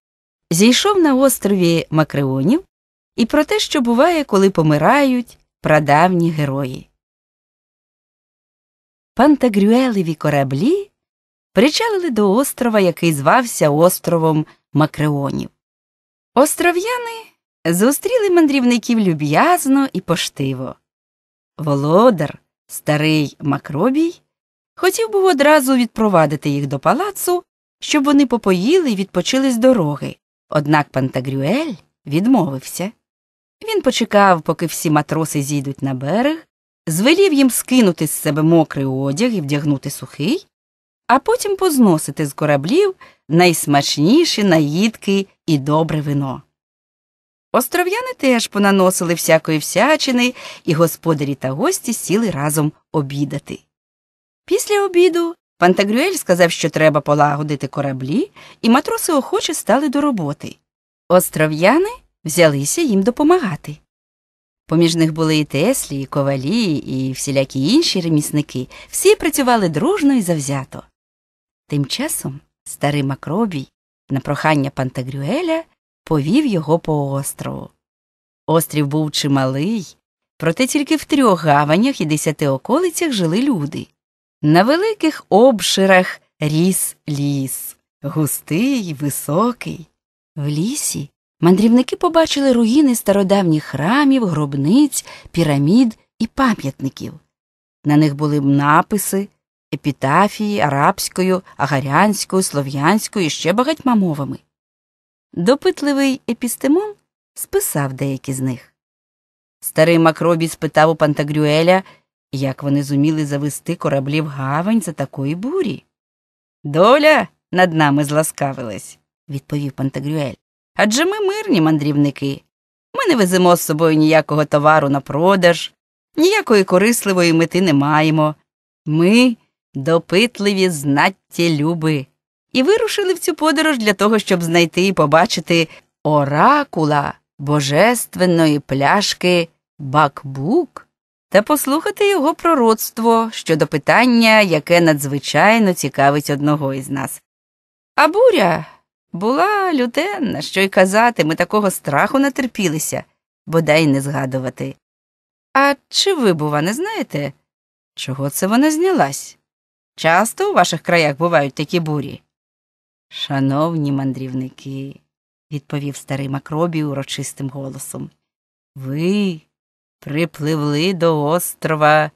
зійшов на острові Макреонів і про те, що буває, коли помирають прадавні герої. Пантагрюелеві кораблі причалили до острова, який звався островом Макреонів. Остров'яни зустріли мандрівників люб'язно і поштиво. Володар, старий Макробій. Хотів був одразу відпровадити їх до палацу, щоб вони попоїли і відпочили з дороги. Однак Пантагрюель відмовився. Він почекав, поки всі матроси зійдуть на берег, звелів їм скинути з себе мокрий одяг і вдягнути сухий, а потім позносити з кораблів найсмачніші наїдки і добре вино. Остров'яни теж понаносили всякої всячини, і господарі та гості сіли разом обідати. Після обіду Пантагрюель сказав, що треба полагодити кораблі, і матроси охоче стали до роботи. Остров'яни взялися їм допомагати. Поміж них були і Теслі, і ковалі, і всілякі інші ремісники, всі працювали дружно і завзято. Тим часом старий Макробій, на прохання Пантагрюеля, повів його по острову. Острів був чималий, проте тільки в трьох гаванях і десяти околицях жили люди. На великих обширах ріс ліс, густий, високий. В лісі мандрівники побачили руїни стародавніх храмів, гробниць, пірамід і пам'ятників. На них були б написи, епітафії арабською, агарянською, слов'янською і ще багатьма мовами. Допитливий епістемон списав деякі з них. Старий Макробі спитав у Пантагрюеля, як вони зуміли завести кораблі в гавань за такої бурі? Доля над нами зласкавилась, відповів Пантагрюель. Адже ми мирні мандрівники. Ми не веземо з собою ніякого товару на продаж, ніякої корисливої мети не маємо. Ми допитливі знаття люби, і вирушили в цю подорож для того, щоб знайти і побачити оракула божественної пляшки Бакбук та послухати його пророцтво щодо питання, яке надзвичайно цікавить одного із нас. А буря була лютенна, що й казати, ми такого страху натерпілися, бодай не згадувати. А чи ви, бува, не знаєте, чого це вона знялась? Часто у ваших краях бувають такі бурі? Шановні мандрівники, відповів старий Макробі урочистим голосом, ви припливли до острова,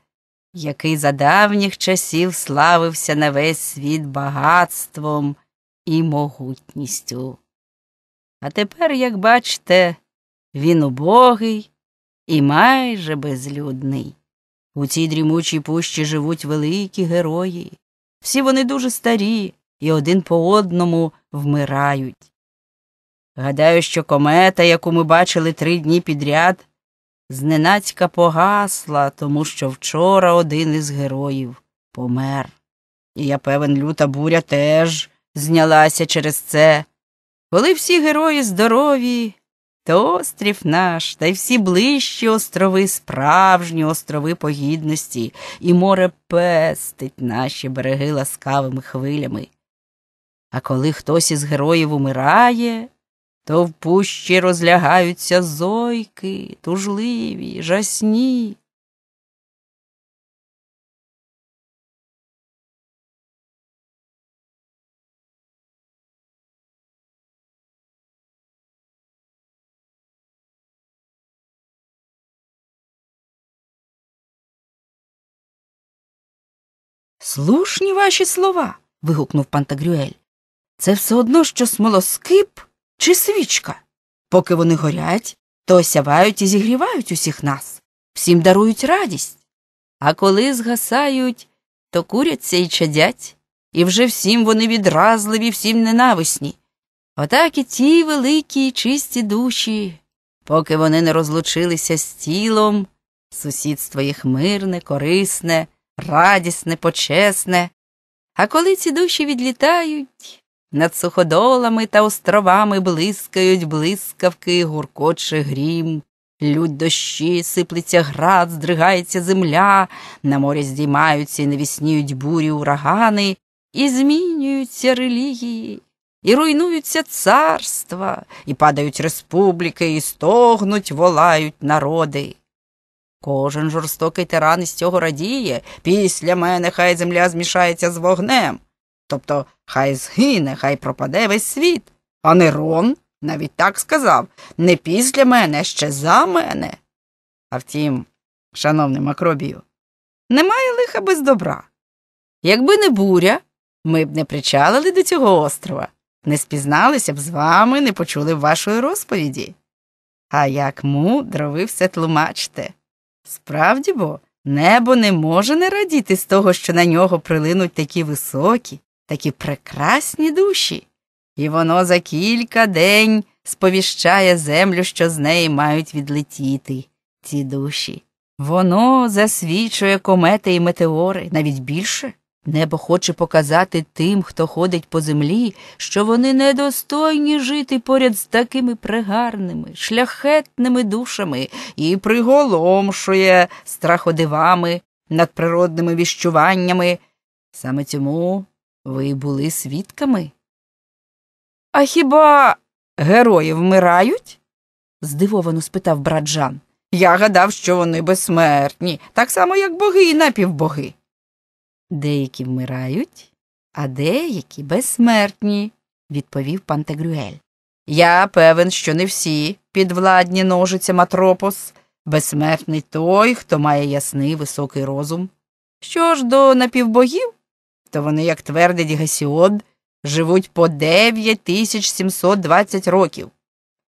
який за давніх часів славився на весь світ багатством і могутністю. А тепер, як бачите, він убогий і майже безлюдний. У цій дрімучій пущі живуть великі герої. Всі вони дуже старі і один по одному вмирають. Гадаю, що комета, яку ми бачили три дні підряд, зненацька погасла, тому що вчора один із героїв помер. І я певен, люта буря теж знялася через це. Коли всі герої здорові, то острів наш, та й всі ближчі острови, справжні острови погідності, і море пестить наші береги ласкавими хвилями. А коли хтось із героїв умирає, то в пущі розлягаються зойки, тужливі, жасні. Слушні ваші слова. вигукнув Пантагрюель. Це все одно, що смолоскип чи свічка. Поки вони горять, то осявають і зігрівають усіх нас, всім дарують радість. А коли згасають, то куряться і чадять, і вже всім вони відразливі, всім ненависні. Отак і ті великі чисті душі, поки вони не розлучилися з тілом, сусідство їх мирне, корисне, радісне, почесне. А коли ці душі відлітають, над суходолами та островами блискають блискавки, гуркоче грім, лють дощі, сиплеться град, здригається земля, на морі здіймаються і навісніють бурі урагани, і змінюються релігії, і руйнуються царства, і падають республіки, і стогнуть, волають народи. Кожен жорстокий тиран із цього радіє після мене хай земля змішається з вогнем. Тобто хай згине, хай пропаде весь світ. А Нерон навіть так сказав не після мене, ще за мене. А втім, шановний Макробію, немає лиха без добра. Якби не буря, ми б не причалили до цього острова, не спізналися б з вами, не почули б вашої розповіді. А як мудро ви все тлумачте. Справді бо, небо не може не радіти з того, що на нього прилинуть такі високі, такі прекрасні душі, і воно за кілька день сповіщає землю, що з неї мають відлетіти ці душі. Воно засвічує комети і метеори, навіть більше. Небо хоче показати тим, хто ходить по землі, що вони недостойні жити поряд з такими пригарними, шляхетними душами і приголомшує страходивами, надприродними віщуваннями. Саме цьому ви були свідками? А хіба герої вмирають? здивовано спитав брат Я гадав, що вони безсмертні, так само, як боги і напівбоги. Деякі вмирають, а деякі безсмертні, відповів Пантегрюель. Я певен, що не всі підвладні ножицям Матропос, безсмертний той, хто має ясний високий розум. Що ж до напівбогів, то тобто вони, як твердить Гесіод, живуть по 9720 років.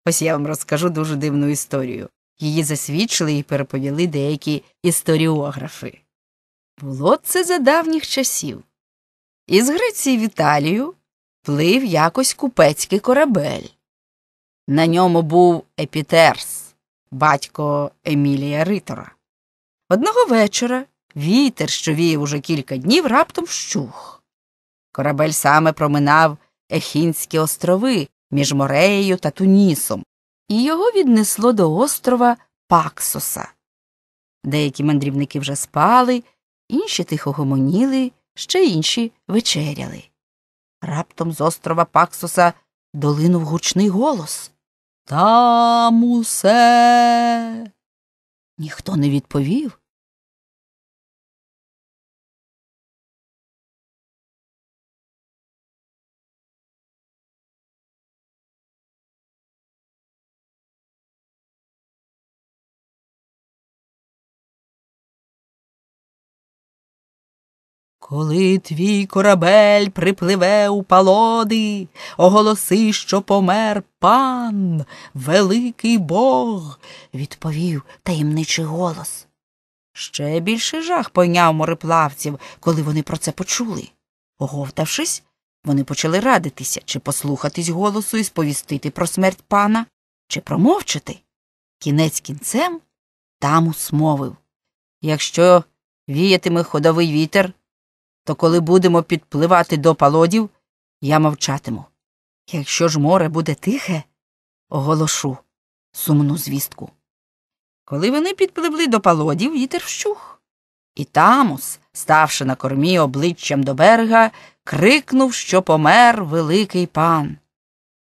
Ось я вам розкажу дуже дивну історію. Її засвідчили і переповіли деякі історіографи. Було це за давніх часів. Із Греції в Італію плив якось купецький корабель. На ньому був Епітерс, батько Емілія Ритора. Одного вечора Вітер, що віяв уже кілька днів, раптом вщух. Корабель саме проминав Ехінські острови між Мореєю та Тунісом, і його віднесло до острова Паксоса. Деякі мандрівники вже спали, інші тихо гомоніли, ще інші вечеряли. Раптом з острова Паксоса долинув гучний голос Там усе. Ніхто не відповів. Коли твій корабель припливе у палоди, оголоси, що помер пан, великий Бог, відповів таємничий голос. Ще більше жах пойняв мореплавців, коли вони про це почули. Оговтавшись, вони почали радитися чи послухатись голосу і сповістити про смерть пана, чи промовчати. Кінець кінцем там усмовив Якщо віятиме ходовий вітер, то коли будемо підпливати до палодів, я мовчатиму. Якщо ж море буде тихе, оголошу сумну звістку. Коли вони підпливли до палодів, вітер вщух. І Тамус, ставши на кормі обличчям до берега, крикнув, що помер великий пан.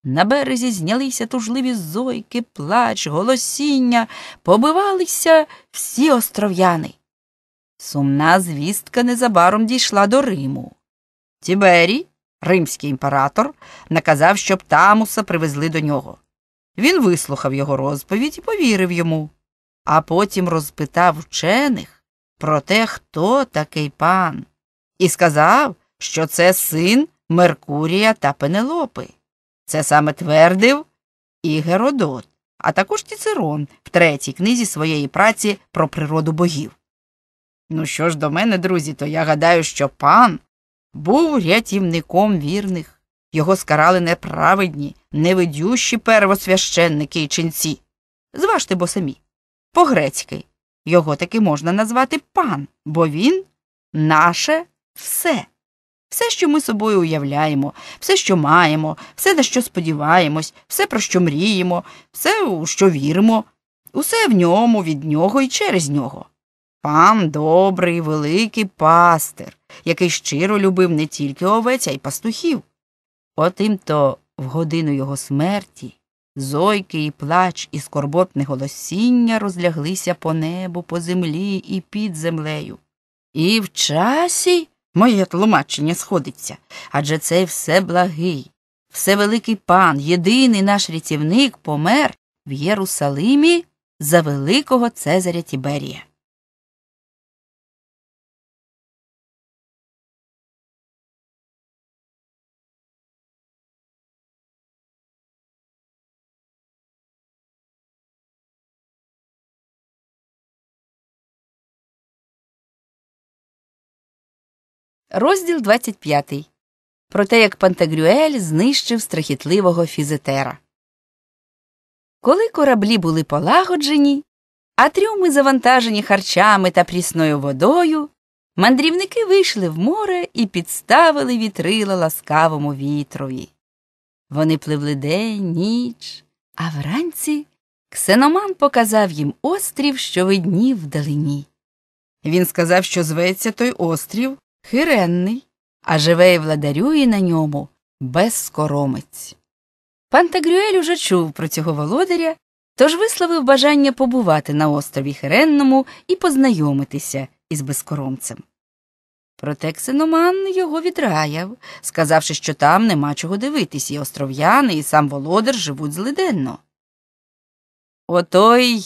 На березі знялися тужливі зойки, плач, голосіння, побивалися всі остров'яни. Сумна звістка незабаром дійшла до Риму. Тіберій, римський імператор, наказав, щоб Тамуса привезли до нього. Він вислухав його розповідь і повірив йому, а потім розпитав вчених про те, хто такий пан, і сказав, що це син Меркурія та Пенелопи. Це саме твердив і Геродот, а також Тіцерон в третій книзі своєї праці про природу богів. Ну що ж до мене, друзі, то я гадаю, що пан був рятівником вірних. Його скарали неправедні, невидющі первосвященники і ченці. Зважте бо самі. По грецьки його таки можна назвати пан, бо він наше все. Все, що ми собою уявляємо, все, що маємо, все, на що сподіваємось, все, про що мріємо, все, у що віримо, усе в ньому, від нього і через нього. Пан добрий, великий пастир, який щиро любив не тільки овець, а й пастухів. Отим-то в годину його смерті зойки і плач, і скорботне голосіння розляглися по небу, по землі і під землею. І в часі моє тлумачення сходиться адже цей все благий, всевеликий пан, єдиний наш рятівник помер в Єрусалимі за великого Цезаря Тіберія. Розділ 25. Про те, як Пантагрюель знищив страхітливого фізитера. Коли кораблі були полагоджені, а трюми завантажені харчами та прісною водою, мандрівники вийшли в море і підставили вітрила ласкавому вітрові. Вони пливли день, ніч, а вранці ксеноман показав їм острів, що виднів вдалині. Він сказав, що зветься той острів хиренний, а живе і владарює на ньому безскоромець. скоромець. Пантагрюель уже чув про цього володаря, тож висловив бажання побувати на острові Хиренному і познайомитися із безкоромцем. Проте ксеноман його відраяв, сказавши, що там нема чого дивитись, і остров'яни, і сам володар живуть злиденно. Отой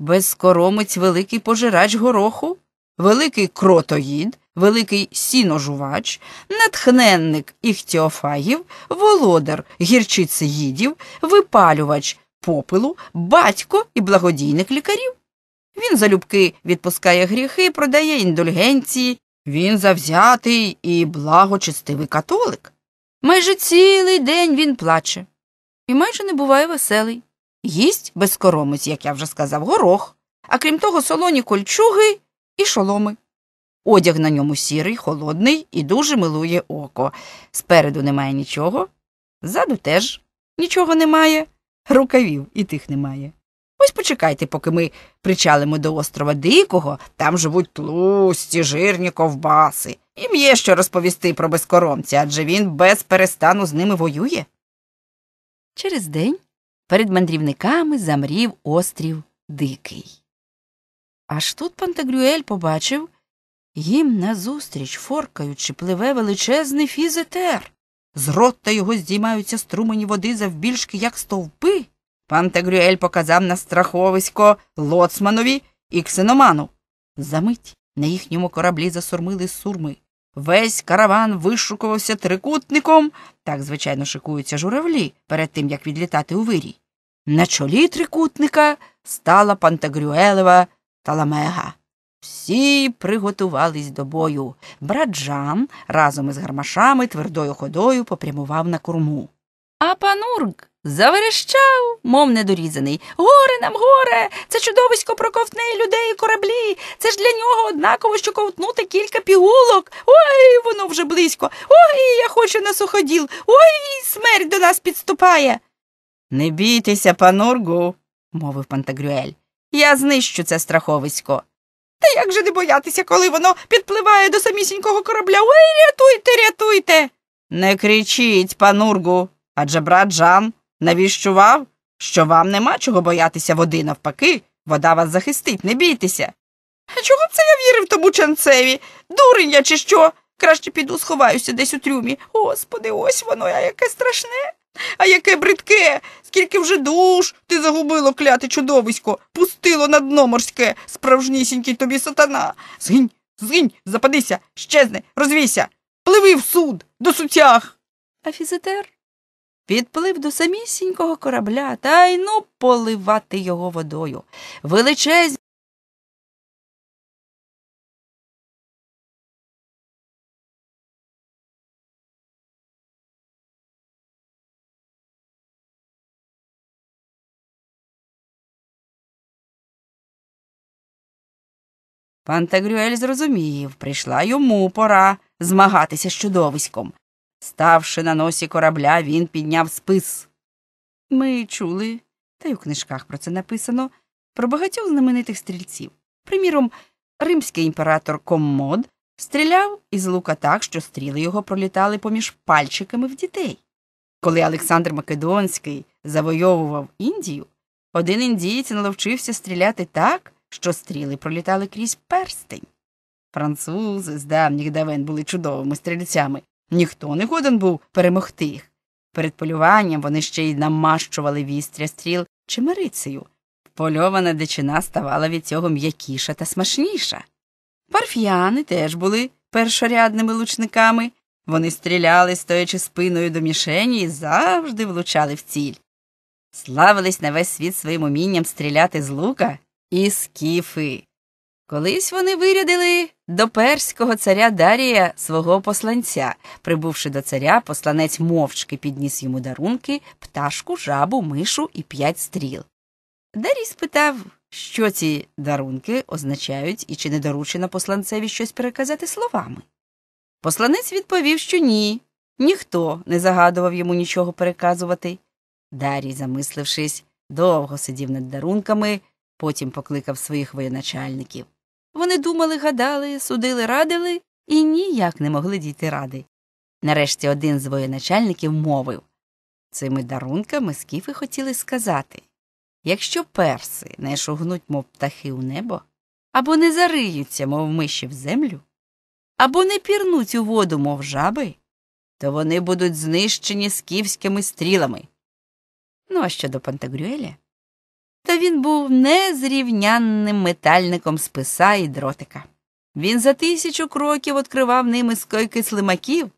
безкоромець великий пожирач гороху, великий кротоїд великий сіножувач, натхненник іхтіофагів, володар гірчицеїдів, випалювач попилу, батько і благодійник лікарів. Він залюбки відпускає гріхи, продає індульгенції, він завзятий і благочестивий католик. Майже цілий день він плаче і майже не буває веселий. Їсть безкоромець, як я вже сказав, горох, а крім того, солоні кольчуги і шоломи. Одяг на ньому сірий, холодний і дуже милує око. Спереду немає нічого, ззаду теж нічого немає, рукавів і тих немає. Ось почекайте, поки ми причалимо до острова Дикого, там живуть тлусті, жирні ковбаси. Їм є що розповісти про безкоромця, адже він без перестану з ними воює. Через день перед мандрівниками замрів острів Дикий. Аж тут Пантагрюель побачив. Їм назустріч, форкаючи, пливе величезний фізетер. З рота його здіймаються струмені води завбільшки, як стовпи. Пан Тегрюель показав на страховисько лоцманові і ксеноману. Замить на їхньому кораблі засурмили сурми. Весь караван вишукувався трикутником, так, звичайно, шикуються журавлі перед тим, як відлітати у вирій. На чолі трикутника стала Пантагрюелева Таламега. Всі приготувались до бою. Брат Жан разом із гармашами твердою ходою попрямував на курму. А панург заверещав, мов недорізаний. Горе нам, горе! Це чудовисько проковтне людей і кораблі. Це ж для нього однаково, що ковтнути кілька пігулок. Ой, воно вже близько. Ой, я хочу на суходіл. Ой, смерть до нас підступає. Не бійтеся, панургу, мовив Пантагрюель. Я знищу це страховисько. Та як же не боятися, коли воно підпливає до самісінького корабля? Ой, рятуйте, рятуйте. Не кричіть, панургу, адже брат Жан навіщував, що вам нема чого боятися води навпаки, вода вас захистить, не бійтеся. А чого б це я вірив тому ченцеві? Дурень я чи що? Краще піду сховаюся десь у трюмі. Господи, ось воно, а яке страшне. А яке бридке, скільки вже душ ти загубило кляте чудовисько, пустило на дно морське, справжнісінький тобі сатана. Згинь, згинь, западися, щезни, розвійся, пливи в суд, до сутях. А фізитер підплив до самісінького корабля та й ну поливати його водою. Величезні. Пантагрюель зрозумів, прийшла йому пора змагатися з чудовиськом. Ставши на носі корабля, він підняв спис. Ми чули, та й у книжках про це написано, про багатьох знаменитих стрільців. Приміром, римський імператор Коммод стріляв із лука так, що стріли його пролітали поміж пальчиками в дітей. Коли Олександр Македонський завойовував Індію, один індієць наловчився стріляти так, що стріли пролітали крізь перстень. Французи з давніх давен були чудовими стрільцями. Ніхто не годен був перемогти їх. Перед полюванням вони ще й намащували вістря стріл чимерицею. Польована дичина ставала від цього м'якіша та смачніша. Парф'яни теж були першорядними лучниками. Вони стріляли, стоячи спиною до мішені, і завжди влучали в ціль. Славились на весь світ своїм умінням стріляти з лука і скіфи. Колись вони вирядили до перського царя Дарія свого посланця. Прибувши до царя, посланець мовчки підніс йому дарунки, пташку, жабу, мишу і п'ять стріл. Дарій спитав, що ці дарунки означають і чи не доручено посланцеві щось переказати словами. Посланець відповів, що ні, ніхто не загадував йому нічого переказувати. Дарій, замислившись, довго сидів над дарунками потім покликав своїх воєначальників. Вони думали, гадали, судили, радили і ніяк не могли дійти ради. Нарешті один з воєначальників мовив цими дарунками скіфи хотіли сказати якщо перси не шугнуть, мов птахи у небо, або не зариються, мов миші в землю, або не пірнуть у воду, мов жаби, то вони будуть знищені скіфськими стрілами. Ну а щодо Пантагрюеля, та він був незрівнянним метальником списа і дротика. Він за тисячу кроків відкривав ними скойки слимаків,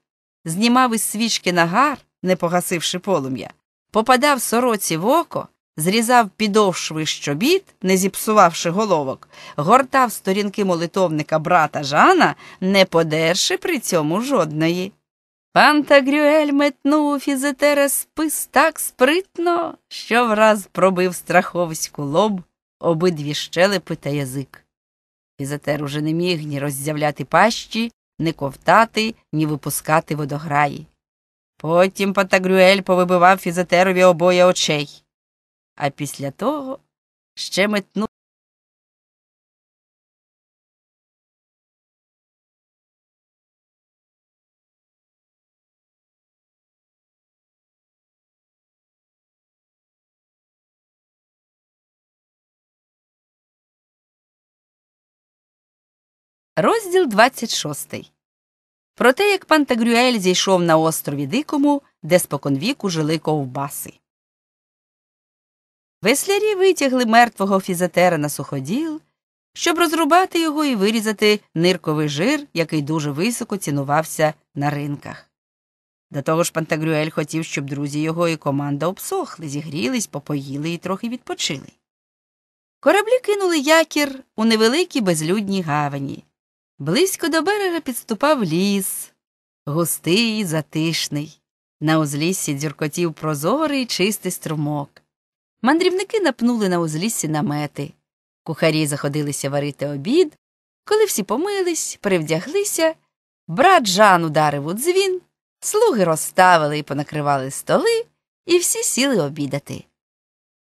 знімав із свічки нагар, не погасивши полум'я, попадав сороці в око, зрізав підошви щобіт, не зіпсувавши головок, гортав сторінки молитовника брата Жана, не подерши при цьому жодної. Пантагрюель метнув у фізитера спис так спритно, що враз пробив страховську лоб обидві щелепи та язик. Фізитер уже не міг ні роззявляти пащі, ні ковтати, ні випускати водограї. Потім Пантагрюель повибивав фізетерові обоє очей, а після того ще метнув. Розділ 26. Про те, як Пантагрюель зійшов на острові Дикому, де споконвіку жили ковбаси. Веслярі витягли мертвого фізетера на суходіл, щоб розрубати його і вирізати нирковий жир, який дуже високо цінувався на ринках. До того ж, Пантагрюель хотів, щоб друзі його і команда обсохли, зігрілись, попоїли і трохи відпочили. Кораблі кинули якір у невеликій безлюдній гавані. Близько до берега підступав ліс, густий, затишний. На узліссі дзюркотів прозорий чистий струмок. Мандрівники напнули на узліссі намети. Кухарі заходилися варити обід. Коли всі помились, перевдяглися, брат Жан ударив у дзвін, слуги розставили і понакривали столи, і всі сіли обідати.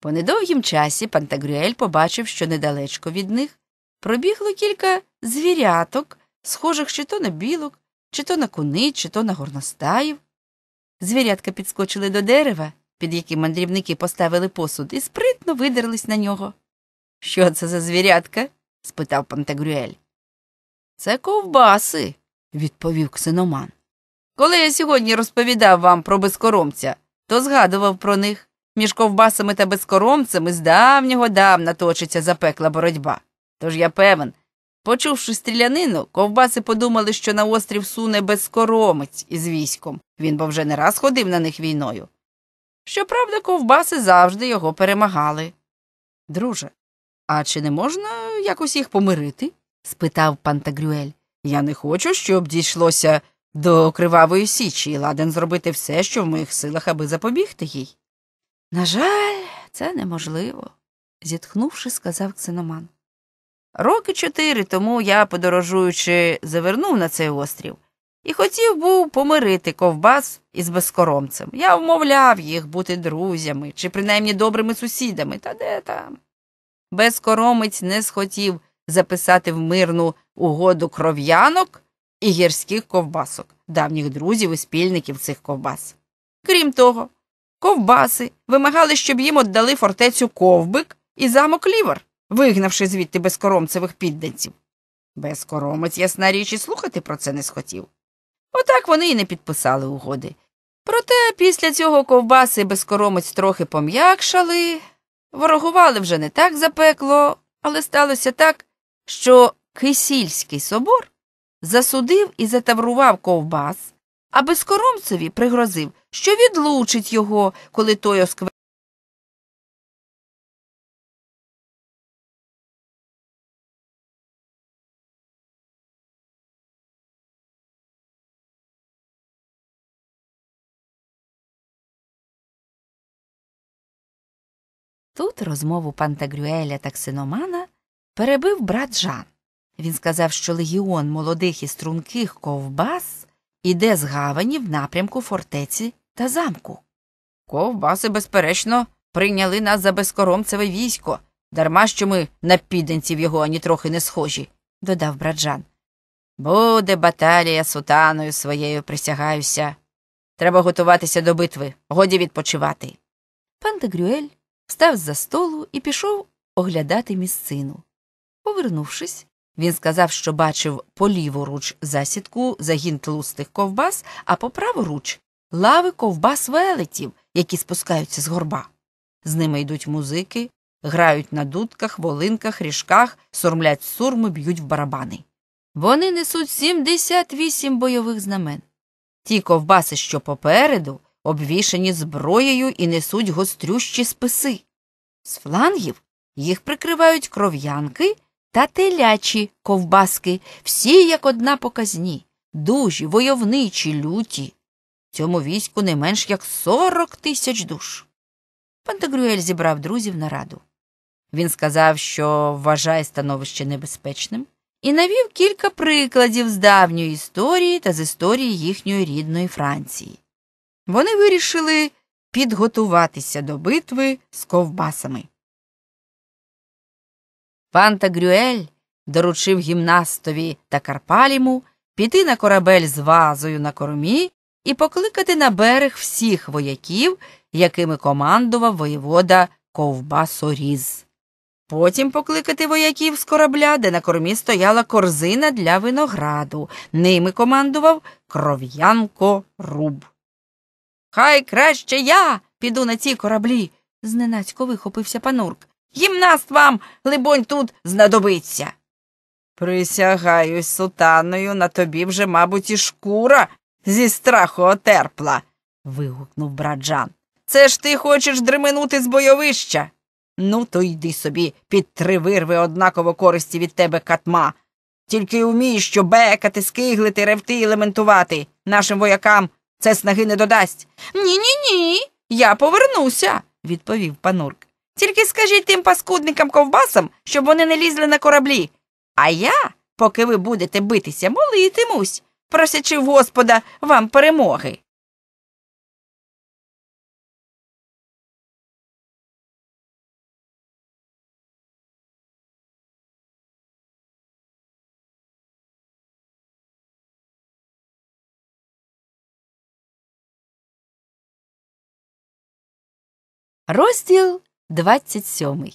По недовгім часі Пантагрюель побачив, що недалечко від них пробігло кілька звіряток, схожих чи то на білок, чи то на куни, чи то на горностаїв. Звірятка підскочили до дерева, під яким мандрівники поставили посуд, і спритно видерлись на нього. Що це за звірятка? спитав Пантагрюель. Це ковбаси, відповів ксеноман. Коли я сьогодні розповідав вам про безкоромця, то згадував про них. Між ковбасами та безкоромцями з давнього давна точиться запекла боротьба. Тож я певен. Почувши стрілянину, ковбаси подумали, що на острів суне безкоромець із військом. Він бо вже не раз ходив на них війною. Щоправда, ковбаси завжди його перемагали. Друже, а чи не можна якось їх помирити? спитав Пантагрюель. Я не хочу, щоб дійшлося до Кривавої Січі і ладен зробити все, що в моїх силах, аби запобігти їй. На жаль, це неможливо, зітхнувши, сказав ксеноман. Роки чотири тому я, подорожуючи, завернув на цей острів і хотів був помирити ковбас із безкоромцем. Я вмовляв їх бути друзями чи принаймні добрими сусідами, та де там. Безкоромець не схотів записати в мирну угоду кров'янок і гірських ковбасок, давніх друзів і спільників цих ковбас. Крім того, ковбаси вимагали, щоб їм віддали фортецю ковбик і замок лівер вигнавши звідти безкоромцевих підданців. Безкоромець, ясна річ, і слухати про це не схотів. Отак вони і не підписали угоди. Проте після цього ковбаси безкоромець трохи пом'якшали, ворогували вже не так запекло, але сталося так, що Кисільський собор засудив і затаврував ковбас, а безкоромцеві пригрозив, що відлучить його, коли той осквернив. Тут розмову Пантагрюеля та ксеномана перебив брат Жан. Він сказав, що легіон молодих і струнких ковбас іде з гавані в напрямку фортеці та замку. Ковбаси, безперечно, прийняли нас за безкоромцеве військо, дарма що ми на підданців його ані трохи не схожі, додав брат Жан. Буде баталія сутаною своєю присягаюся. Треба готуватися до битви, годі відпочивати. Пантегрюель встав з за столу і пішов оглядати місцину. Повернувшись, він сказав, що бачив по ліворуч засідку загін тлустих ковбас, а по праворуч лави ковбас велетів, які спускаються з горба. З ними йдуть музики, грають на дудках, волинках, ріжках, сурмлять сурми, б'ють в барабани. Вони несуть 78 бойових знамен. Ті ковбаси, що попереду, обвішані зброєю і несуть гострющі списи. З флангів їх прикривають кров'янки та телячі ковбаски, всі як одна показні, дужі, войовничі, люті. Цьому війську не менш як сорок тисяч душ. Пантагрюель зібрав друзів на раду. Він сказав, що вважає становище небезпечним, і навів кілька прикладів з давньої історії та з історії їхньої рідної Франції вони вирішили підготуватися до битви з ковбасами. Панта Грюель доручив гімнастові та Карпаліму піти на корабель з вазою на кормі і покликати на берег всіх вояків, якими командував воєвода Ковбасоріз. Потім покликати вояків з корабля, де на кормі стояла корзина для винограду. Ними командував кров'янко руб. Хай краще я піду на ці кораблі, зненацько вихопився панурк. Гімнаст вам, либонь, тут знадобиться. Присягаюсь сутаною, на тобі вже, мабуть, і шкура зі страху отерпла. вигукнув браджан. Це ж ти хочеш дременути з бойовища? Ну, то йди собі, під три вирви однаково користі від тебе катма. Тільки умій, що бекати, скиглити, ревти і лементувати. Нашим воякам це снаги не додасть. Ні, ні, ні. Я повернуся, відповів панурк. Тільки скажіть тим паскудникам ковбасам, щоб вони не лізли на кораблі. А я, поки ви будете битися, молитимусь, просячи Господа вам перемоги. Розділ 27.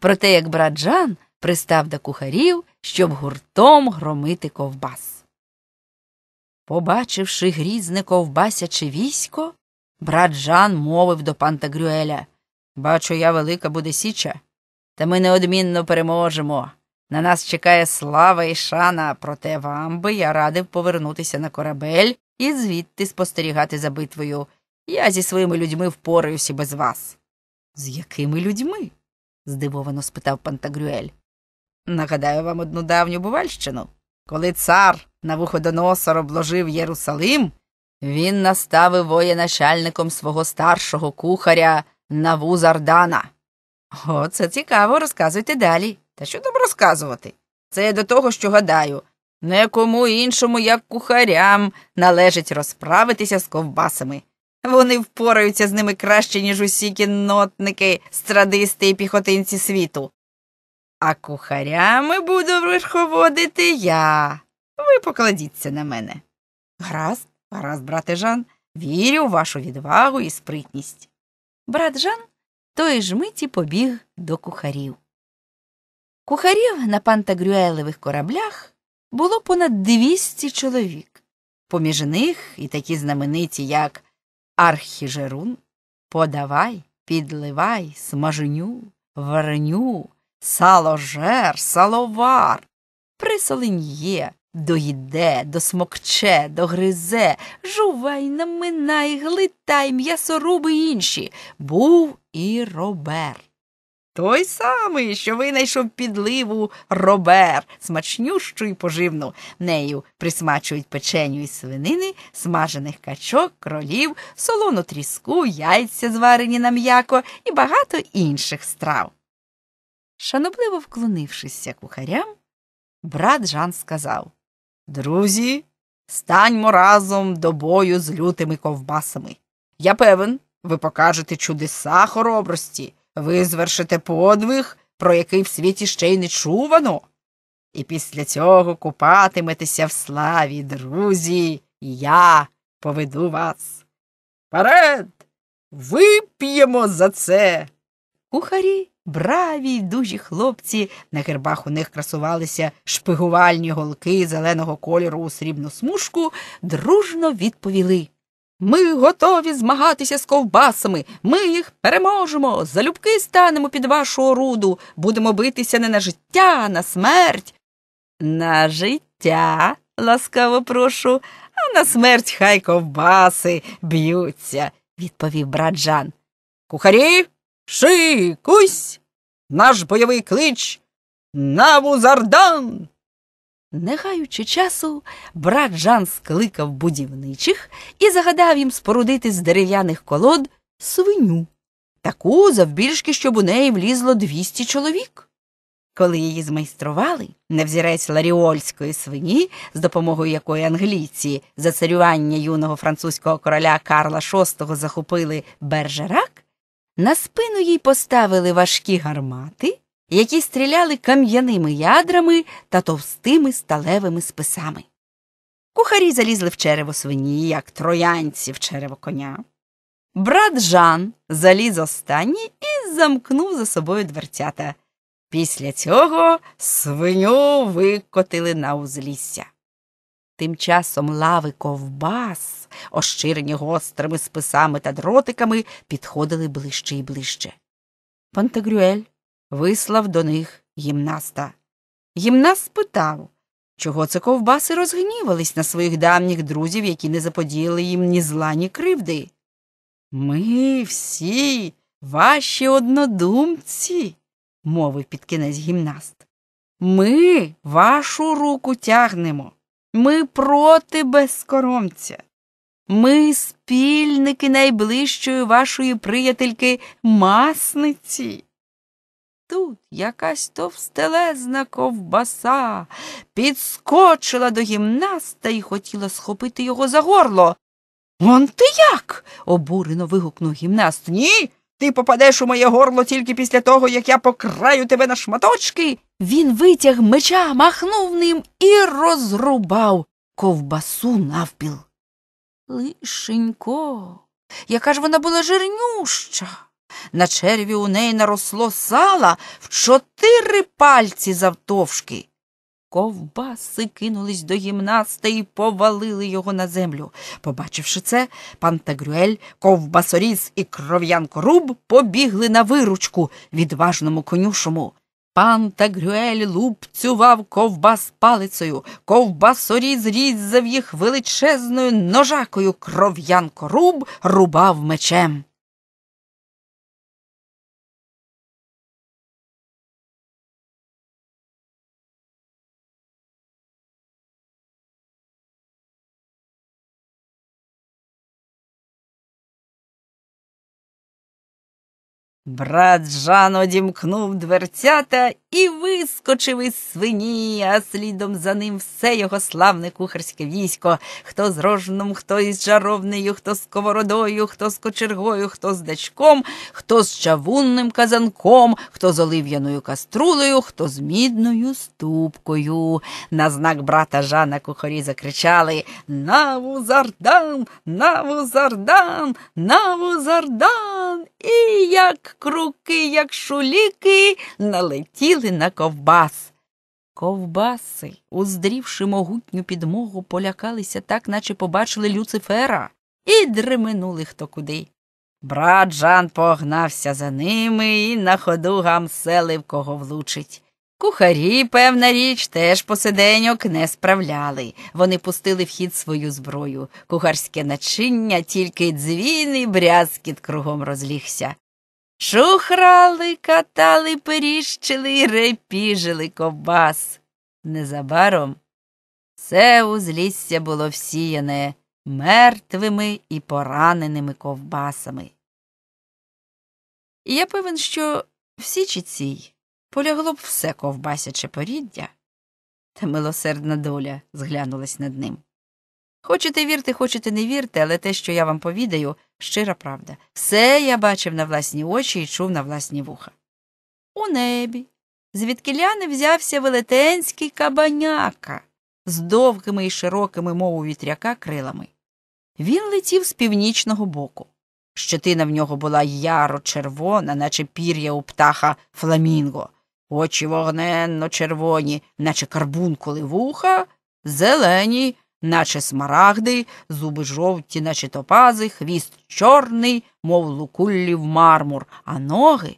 Про те, як брат Жан пристав до кухарів, щоб гуртом громити ковбас. Побачивши грізне ковбасяче військо, брат Жан мовив до Пантагрюеля Бачу, я велика буде січа, та ми неодмінно переможемо. На нас чекає слава і шана, проте вам би я радив повернутися на корабель і звідти спостерігати за битвою. Я зі своїми людьми впораюся без вас. З якими людьми? здивовано спитав Пантагрюель. Нагадаю вам одну давню бувальщину. Коли цар на вуходоносор обложив Єрусалим, він наставив воєначальником свого старшого кухаря Наву Зардана. О, це цікаво, розказуйте далі. Та що там розказувати? Це я до того, що гадаю. Не кому іншому, як кухарям, належить розправитися з ковбасами. Вони впораються з ними краще, ніж усі кіннотники, страдисти і піхотинці світу. А кухарями буду верховодити я. Ви покладіться на мене. Гаразд, гаразд, брате Жан, вірю в вашу відвагу і спритність. Брат Жан той ж миті побіг до кухарів. Кухарів на пантагрюелевих кораблях було понад двісті чоловік, поміж них і такі знамениті, як Архіжерун, подавай, підливай, смаженю, вареню, саложер, саловар, присоленьє, доїде, досмокче, догризе, жувай, наминай, глитай, м'ясоруби інші. Був і робер. Той самий, що винайшов підливу робер, смачнющу і поживну. Нею присмачують печеню із свинини, смажених качок, кролів, солону тріску, яйця, зварені на м'яко і багато інших страв. Шанобливо вклонившися кухарям, брат Жан сказав Друзі, станьмо разом до бою з лютими ковбасами. Я певен, ви покажете чудеса хоробрості ви звершите подвиг, про який в світі ще й не чувано, і після цього купатиметеся в славі, друзі, я поведу вас. Перед Вип'ємо за це. Кухарі, браві й дужі хлопці, на гербах у них красувалися шпигувальні голки зеленого кольору у срібну смужку, дружно відповіли. Ми готові змагатися з ковбасами, ми їх переможемо, залюбки станемо під вашу оруду, будемо битися не на життя, а на смерть. На життя, ласкаво прошу, а на смерть хай ковбаси б'ються, відповів брат Жан. Кухарі, шикусь, наш бойовий клич на Вузардан!» Не гаючи часу, брат Жан скликав будівничих і загадав їм спорудити з дерев'яних колод свиню, таку завбільшки, щоб у неї влізло 200 чоловік. Коли її змайстрували, невзірець ларіольської свині, з допомогою якої англійці за царювання юного французького короля Карла VI захопили Бержерак, на спину їй поставили важкі гармати які стріляли кам'яними ядрами та товстими сталевими списами. Кухарі залізли в черево свині, як троянці в черево коня. Брат Жан заліз останній і замкнув за собою дверцята. Після цього свиню викотили на узлісся. Тим часом лави ковбас, ощирені гострими списами та дротиками, підходили ближче і ближче. Пантагрюель вислав до них гімнаста. Гімнаст спитав, чого це ковбаси розгнівались на своїх давніх друзів, які не заподіяли їм ні зла, ні кривди. Ми всі ваші однодумці, мовив під кінець гімнаст. Ми вашу руку тягнемо. Ми проти безкоромця. Ми спільники найближчої вашої приятельки масниці тут якась товстелезна ковбаса підскочила до гімнаста і хотіла схопити його за горло. Он ти як? обурено вигукнув гімнаст. Ні. Ти попадеш у моє горло тільки після того, як я покраю тебе на шматочки. Він витяг меча, махнув ним і розрубав ковбасу навпіл. Лишенько, яка ж вона була жирнюща. На черві у неї наросло сала в чотири пальці завтовшки. Ковбаси кинулись до гімнаста і повалили його на землю. Побачивши це, пан Тагрюель, ковбасоріз і кров'янкоруб побігли на виручку відважному конюшому. Пан Тагрюель лупцював ковбас палицею, ковбасоріз різав їх величезною ножакою. Кров'янкоруб рубав мечем. Брат Жан одімкнув дверцята і вискочив із свині, а слідом за ним все його славне кухарське військо, хто з рожном, хто із жаровнею, хто з сковородою, хто з кочергою, хто з дачком, хто з чавунним казанком, хто з олив'яною каструлею, хто з мідною ступкою. На знак брата Жана кухарі закричали На на Вузардан, Вузардан, на Вузардан, І як круки, як шуліки, налетіли полетіли на ковбас. Ковбаси, уздрівши могутню підмогу, полякалися так, наче побачили Люцифера, і дременули хто куди. Брат Жан погнався за ними і на ходу гамселив, кого влучить. Кухарі, певна річ, теж посиденьок не справляли. Вони пустили в хід свою зброю. Кухарське начиння, тільки дзвін і брязкіт кругом розлігся. Шухрали, катали, періщили і репіжили ковбас. Незабаром все узлісся було всіяне мертвими і пораненими ковбасами. І я певен, що в січі цій полягло б все ковбасяче поріддя, та милосердна доля зглянулась над ним. Хочете вірте, хочете не вірте, але те, що я вам повідаю, щира правда. Все я бачив на власні очі і чув на власні вуха. У небі, звідки ляни взявся велетенський кабаняка з довгими і широкими, мов у вітряка, крилами. Він летів з північного боку. Щетина в нього була яро червона, наче пір'я у птаха фламінго, очі вогненно червоні, наче карбункули вуха, зелені наче смарагди, зуби жовті, наче топази, хвіст чорний, мов лукуллів мармур, а ноги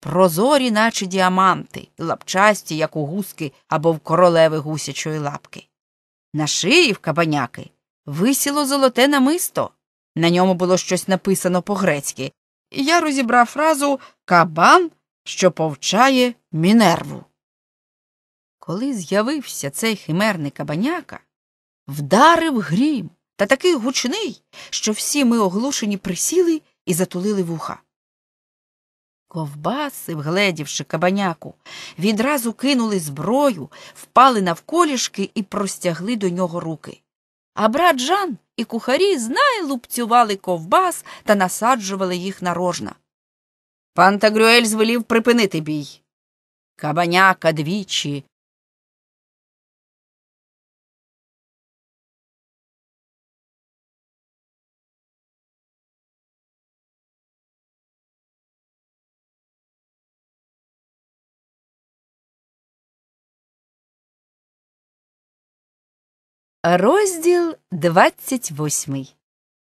прозорі, наче діаманти, лапчасті, як у гуски або в королеви гусячої лапки. На шиї в кабаняки висіло золоте намисто. На ньому було щось написано по грецьки, і я розібрав фразу кабан, що повчає мінерву. Коли з'явився цей химерний кабаняка, Вдарив грім та такий гучний, що всі ми оглушені присіли і затулили вуха. Ковбаси, вгледівши кабаняку, відразу кинули зброю, впали навколішки і простягли до нього руки. А брат Жан і кухарі знай лупцювали ковбас та насаджували їх на рожна. Пантагрюель звелів припинити бій. Кабаняка двічі Розділ 28.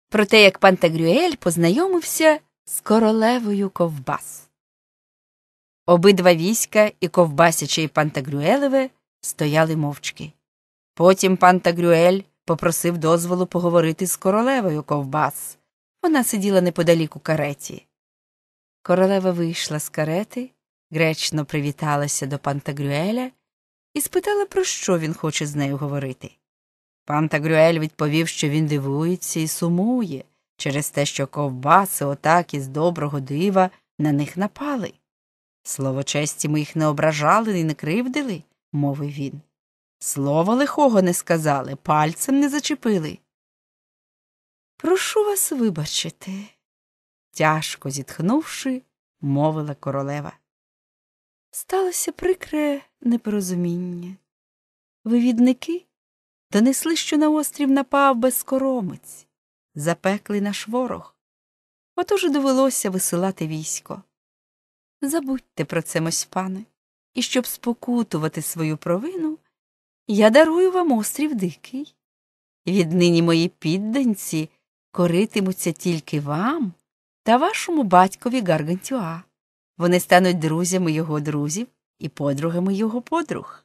Про те, як Пантагрюель познайомився з королевою ковбас. Обидва війська і ковбасяче і Пантагрюелеве стояли мовчки. Потім Пантагрюель попросив дозволу поговорити з королевою ковбас. Вона сиділа неподалік у кареті. Королева вийшла з карети, гречно привіталася до Пантагрюеля і спитала, про що він хоче з нею говорити. Пан Тагрюель відповів, що він дивується і сумує через те, що ковбаси отак із доброго дива на них напали. Слово честі ми їх не ображали і не кривдили, мовив він. Слова лихого не сказали, пальцем не зачепили. Прошу вас вибачити, тяжко зітхнувши, мовила королева. Сталося прикре непорозуміння. Ви відники Донесли, що на острів напав безкоромець, запекли наш ворог. Отож і довелося висилати військо. Забудьте про це, мось пане, і щоб спокутувати свою провину, я дарую вам острів Дикий. Віднині мої підданці коритимуться тільки вам та вашому батькові Гаргантюа. Вони стануть друзями його друзів і подругами його подруг.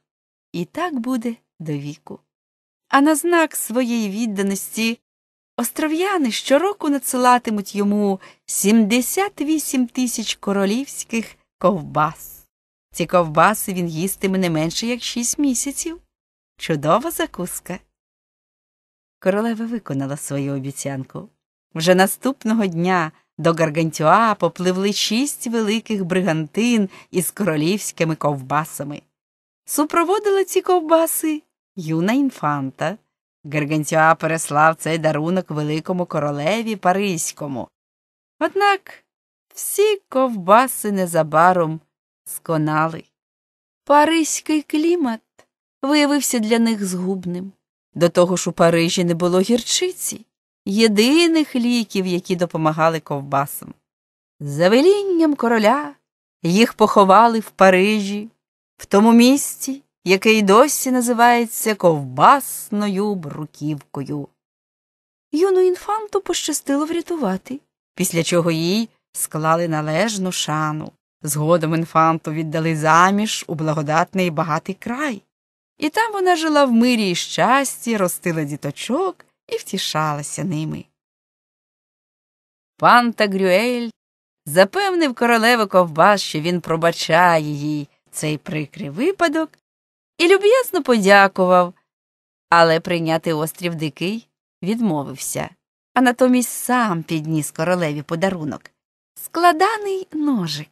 І так буде до віку а на знак своєї відданості остров'яни щороку надсилатимуть йому 78 тисяч королівських ковбас. Ці ковбаси він їстиме не менше як 6 місяців. Чудова закуска. Королева виконала свою обіцянку. Вже наступного дня до Гаргантюа попливли шість великих бригантин із королівськими ковбасами. Супроводила ці ковбаси юна інфанта. Гаргантюа переслав цей дарунок великому королеві Паризькому. Однак всі ковбаси незабаром сконали. Паризький клімат виявився для них згубним. До того ж у Парижі не було гірчиці, єдиних ліків, які допомагали ковбасам. За велінням короля їх поховали в Парижі, в тому місці, який досі називається ковбасною бруківкою. Юну інфанту пощастило врятувати, після чого їй склали належну шану. Згодом інфанту віддали заміж у благодатний і багатий край, і там вона жила в мирі і щасті, ростила діточок і втішалася ними. Пан Тагрюель запевнив королеву ковбас, що він пробачає їй цей прикрий випадок і люб'язно подякував. Але прийняти острів Дикий відмовився, а натомість сам підніс королеві подарунок складаний ножик.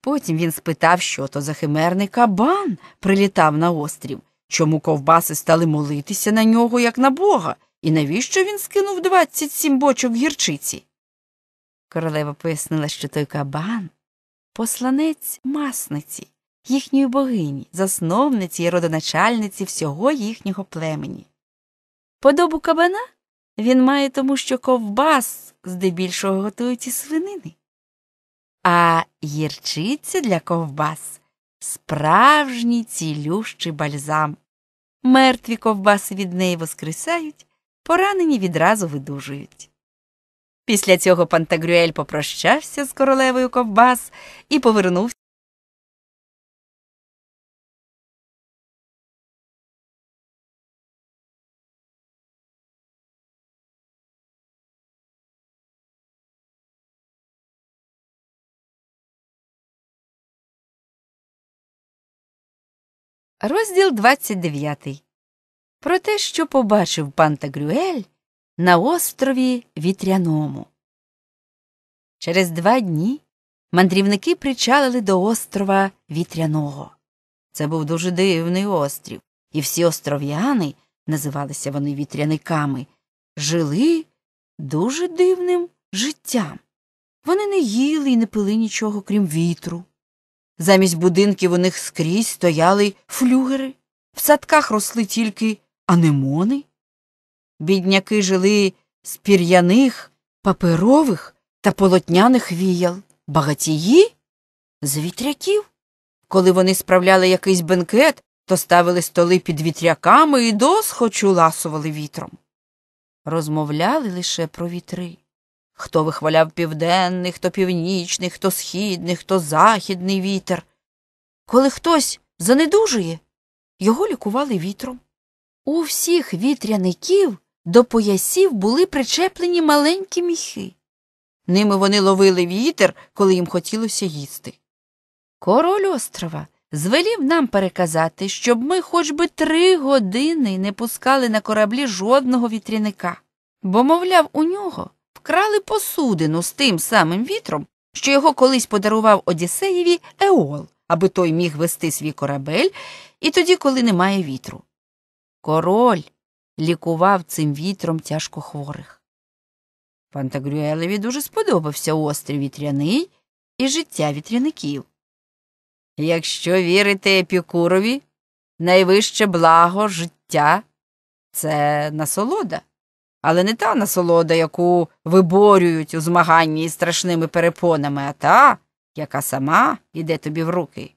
Потім він спитав, що то за химерний кабан прилітав на острів, чому ковбаси стали молитися на нього, як на бога, і навіщо він скинув 27 бочок гірчиці. Королева пояснила, що той кабан посланець масниці їхньої богині, засновниці й родоначальниці всього їхнього племені. Подобу кабана він має тому, що ковбас здебільшого готують із свинини, а гірчиця для ковбас справжній цілющий бальзам. Мертві ковбаси від неї воскресають, поранені відразу видужують. Після цього Пантагрюель попрощався з королевою ковбас і повернувся. Розділ 29. Про те, що побачив Пантагрюель на острові Вітряному. Через два дні мандрівники причалили до острова Вітряного. Це був дуже дивний острів, і всі остров'яни, називалися вони вітряниками, жили дуже дивним життям. Вони не їли і не пили нічого, крім вітру. Замість будинків у них скрізь стояли флюгери, в садках росли тільки анемони. Бідняки жили з пір'яних, паперових та полотняних віял, багатії з вітряків. Коли вони справляли якийсь бенкет, то ставили столи під вітряками і досхочу ласували вітром. Розмовляли лише про вітри. Хто вихваляв південний, хто північний, хто східний, хто західний вітер. Коли хтось занедужує, його лікували вітром. У всіх вітряників до поясів були причеплені маленькі міхи. Ними вони ловили вітер, коли їм хотілося їсти. Король острова звелів нам переказати, щоб ми хоч би три години не пускали на кораблі жодного вітряника, бо, мовляв, у нього вкрали посудину з тим самим вітром, що його колись подарував Одіссеєві Еол, аби той міг вести свій корабель, і тоді, коли немає вітру. Король лікував цим вітром тяжко хворих. Пантагрюелеві дуже сподобався острів вітряний і життя вітряників. Якщо вірити Епікурові, найвище благо життя це насолода але не та насолода, яку виборюють у змаганні із страшними перепонами, а та, яка сама йде тобі в руки.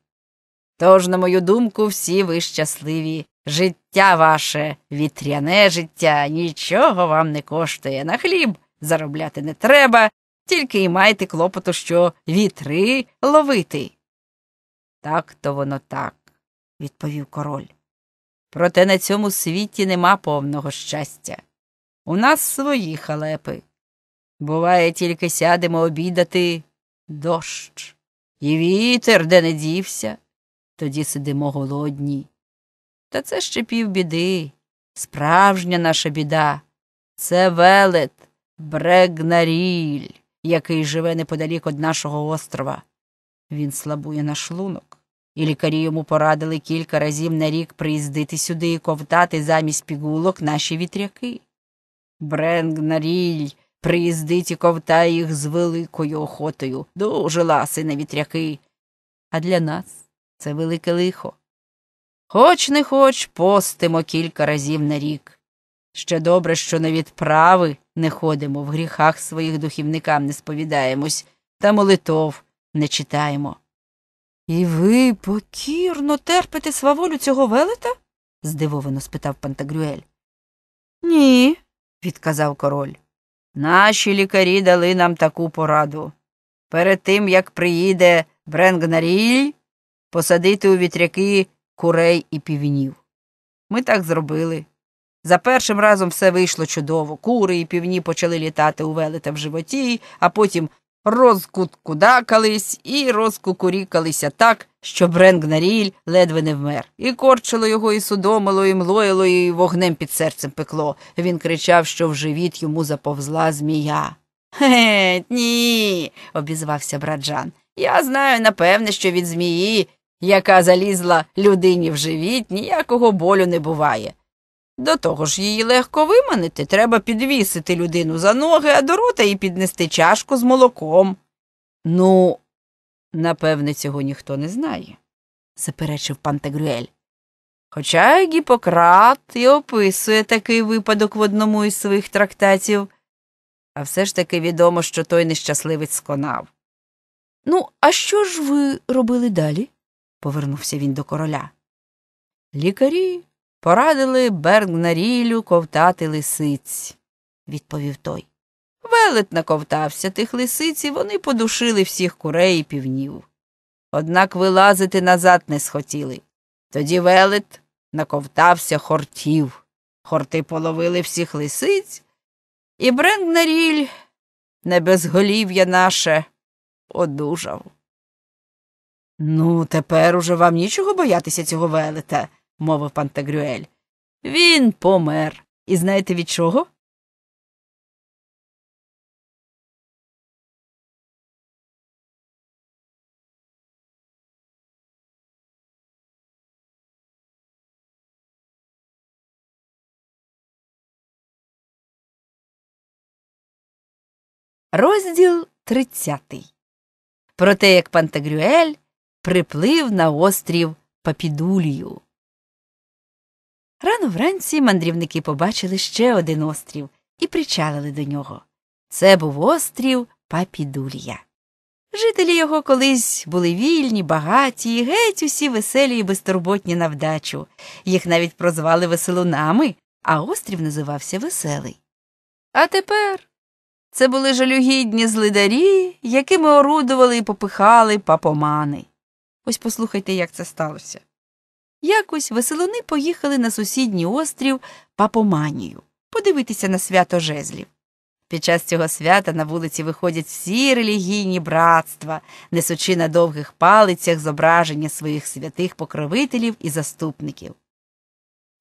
Тож, на мою думку, всі ви щасливі. Життя ваше, вітряне життя, нічого вам не коштує. На хліб заробляти не треба, тільки й майте клопоту, що вітри ловити. Так то воно так, відповів король. Проте на цьому світі нема повного щастя. У нас свої халепи. Буває, тільки сядемо обідати дощ, і вітер де не дівся, тоді сидимо голодні. Та це ще півбіди, справжня наша біда. Це велет, брегнаріль, який живе неподалік від нашого острова. Він слабує наш лунок, і лікарі йому порадили кілька разів на рік приїздити сюди і ковтати замість пігулок наші вітряки. Бренг наріль, приїздить і ковтає їх з великою охотою. Дуже ласи на вітряки. А для нас це велике лихо. Хоч не хоч постимо кілька разів на рік. Ще добре, що на відправи не ходимо, в гріхах своїх духівникам не сповідаємось, та молитов не читаємо. І ви покірно терпите сваволю цього велета? здивовано спитав Пантагрюель. Ні, відказав король. Наші лікарі дали нам таку пораду. Перед тим, як приїде Бренгнарій, посадити у вітряки курей і півнів. Ми так зробили. За першим разом все вийшло чудово. Кури і півні почали літати у велета в животі, а потім розкуткудакались і розкукурікалися так, що Бренгнаріль ледве не вмер. І корчило його, і судомило, і млоїло, і вогнем під серцем пекло. Він кричав, що в живіт йому заповзла змія. Геть, ні, обізвався браджан. Я знаю, напевне, що від змії, яка залізла людині в живіт, ніякого болю не буває. До того ж, її легко виманити, треба підвісити людину за ноги, а до рота і піднести чашку з молоком. Ну, напевне, цього ніхто не знає, заперечив Пантагрюель. Хоча Гіппократ і описує такий випадок в одному із своїх трактатів, а все ж таки відомо, що той нещасливець сконав. Ну, а що ж ви робили далі? повернувся він до короля. Лікарі Порадили Бергнарілю ковтати лисиць, відповів той. Велет наковтався тих лисиць, і вони подушили всіх курей і півнів. Однак вилазити назад не схотіли. Тоді велет наковтався хортів. Хорти половили всіх лисиць, і Бренднаріль, небезголів'я наше, одужав. Ну, тепер уже вам нічого боятися цього велета мовив Пантагрюель. Він помер. І знаєте від чого? Розділ тридцятий. Про те, як Пантагрюель приплив на острів Папідулію. Рано вранці мандрівники побачили ще один острів і причалили до нього. Це був острів Папідулія. Жителі його колись були вільні, багаті, і геть усі веселі і безтурботні на вдачу. Їх навіть прозвали веселунами, а острів називався Веселий. А тепер це були жалюгідні злидарі, якими орудували і попихали папомани. Ось послухайте, як це сталося. Якось веселуни поїхали на сусідній острів Папоманію подивитися на свято жезлів. Під час цього свята на вулиці виходять всі релігійні братства, несучи на довгих палицях зображення своїх святих покровителів і заступників.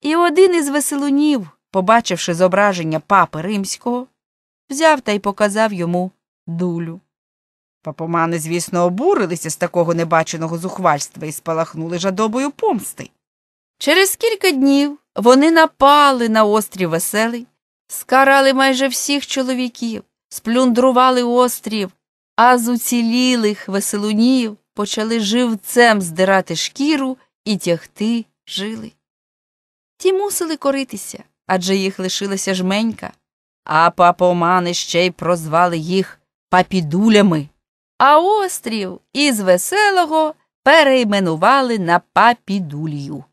І один із веселунів, побачивши зображення папи римського, взяв та й показав йому дулю. Папомани, звісно, обурилися з такого небаченого зухвальства і спалахнули жадобою помсти. Через кілька днів вони напали на острів веселий, скарали майже всіх чоловіків, сплюндрували острів, а з уцілілих веселунів почали живцем здирати шкіру і тягти жили. Ті мусили коритися адже їх лишилася жменька, а папомани ще й прозвали їх папідулями а острів із веселого перейменували на папідулью.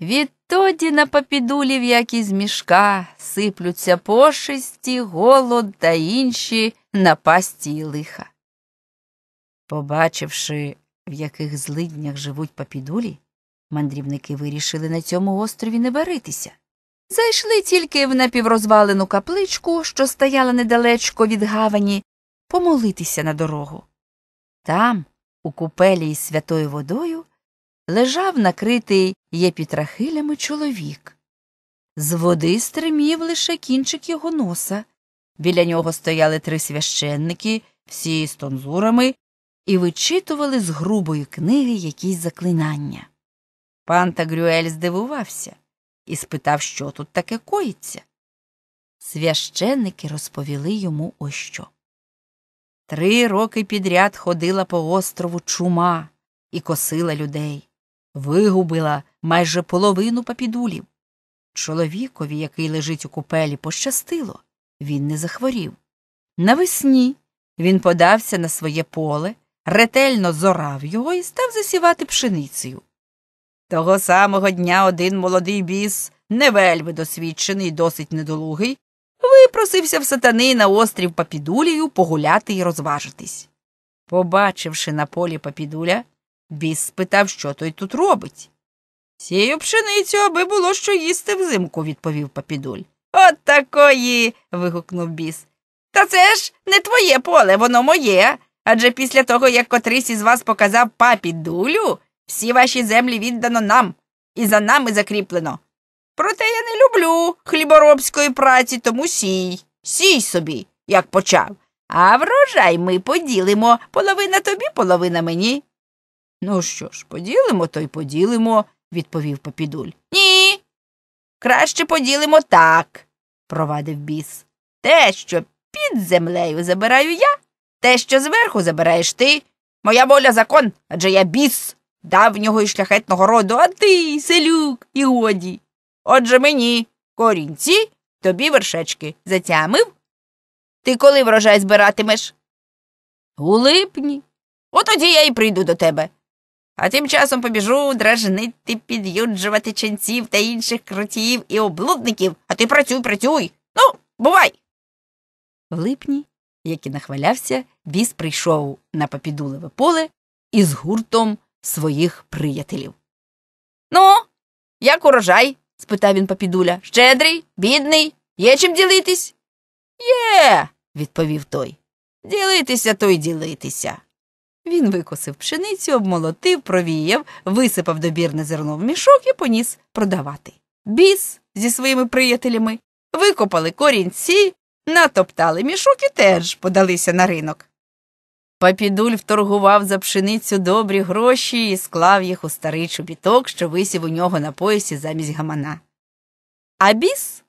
Відтоді на папідулів, як із мішка, сиплються пошисті, голод та інші напасті й лиха. Побачивши, в яких злиднях живуть папідулі, мандрівники вирішили на цьому острові не баритися. Зайшли тільки в напіврозвалену капличку, що стояла недалечко від гавані, помолитися на дорогу. Там, у купелі із святою водою, лежав накритий єпітрахилями чоловік. З води стримів лише кінчик його носа. Біля нього стояли три священники, всі з тонзурами, і вичитували з грубої книги якісь заклинання. Пан Тагрюель здивувався і спитав, що тут таке коїться. Священники розповіли йому ось що. Три роки підряд ходила по острову чума і косила людей, вигубила майже половину папідулів. Чоловікові, який лежить у купелі, пощастило, він не захворів. Навесні він подався на своє поле, ретельно зорав його і став засівати пшеницею. Того самого дня один молодий біс, не вельми досвідчений, досить недолугий, і просився в сатани на острів Папідулію погуляти і розважитись. Побачивши на полі Папідуля, біс спитав, що той тут робить. Сію пшеницю, аби було що їсти взимку, відповів Папідуль. От такої. вигукнув біс. Та це ж не твоє поле, воно моє. Адже після того, як котрись із вас показав папідулю, всі ваші землі віддано нам, і за нами закріплено. Проте я не люблю хліборобської праці, тому сій, сій собі, як почав. А врожай ми поділимо половина тобі, половина мені. Ну що ж, поділимо, то й поділимо, відповів Попідуль. Ні. Краще поділимо так, провадив біс. Те, що під землею забираю я, те, що зверху забираєш ти. Моя воля закон, адже я біс давнього і шляхетного роду, а ти, селюк, і годі. Отже мені корінці, тобі вершечки. Затямив? Ти коли врожай збиратимеш? У липні. Отоді я й прийду до тебе. А тим часом побіжу дражнити, під'юджувати ченців та інших крутіїв і облудників, а ти працюй, працюй. Ну, бувай. В липні, як і нахвалявся, біс прийшов на попідулеве поле із гуртом своїх приятелів. Ну, як урожай? спитав він папідуля. Щедрий, бідний, є чим ділитись? Є, відповів той. Ділитися то й ділитися. Він викосив пшеницю, обмолотив, провіяв, висипав добірне зерно в мішок і поніс продавати. Біс зі своїми приятелями викопали корінці, натоптали мішок і теж подалися на ринок. Папідуль вторгував за пшеницю добрі гроші і склав їх у старий чобіток, що висів у нього на поясі замість гамана. А біс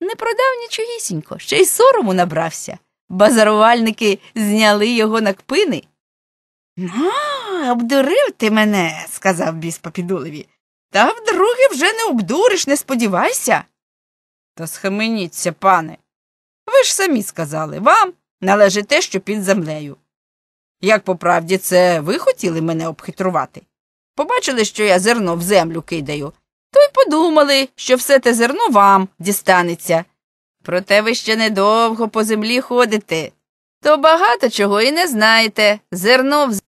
не продав нічогісінько, ще й сорому набрався. Базарувальники зняли його на кпини. А, обдурив ти мене, сказав біс Папідулеві. Та вдруге вже не обдуриш, не сподівайся. То схаменіться, пане. Ви ж самі сказали вам належить те, що під землею. Як по правді, це ви хотіли мене обхитрувати? Побачили, що я зерно в землю кидаю, то й подумали, що все те зерно вам дістанеться. Проте ви ще недовго по землі ходите, то багато чого і не знаєте. Зерно в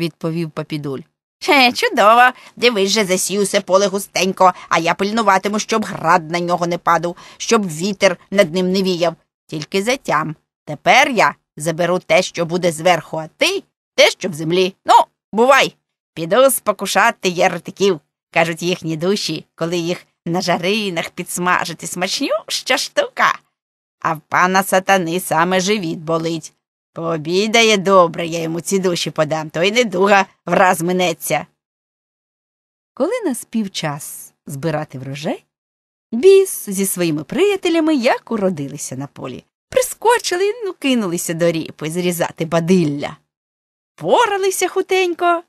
відповів папідуль. Хе, чудово. Дивись же, засію все поле густенько, а я пильнуватиму, щоб град на нього не падав, щоб вітер над ним не віяв. Тільки затям. Тепер я заберу те, що буде зверху, а ти те, що в землі. Ну, бувай. Піду спокушати єретиків. Кажуть їхні душі, коли їх на жаринах підсмажити смачню, що штука. А в пана сатани саме живіт болить. Пообідає добре, я йому ці душі подам, то й недуга враз минеться. Коли наспів час збирати врожай, біс зі своїми приятелями як уродилися на полі. Прискочили і ну, кинулися до ріпи зрізати бадилля. Поралися хутенько,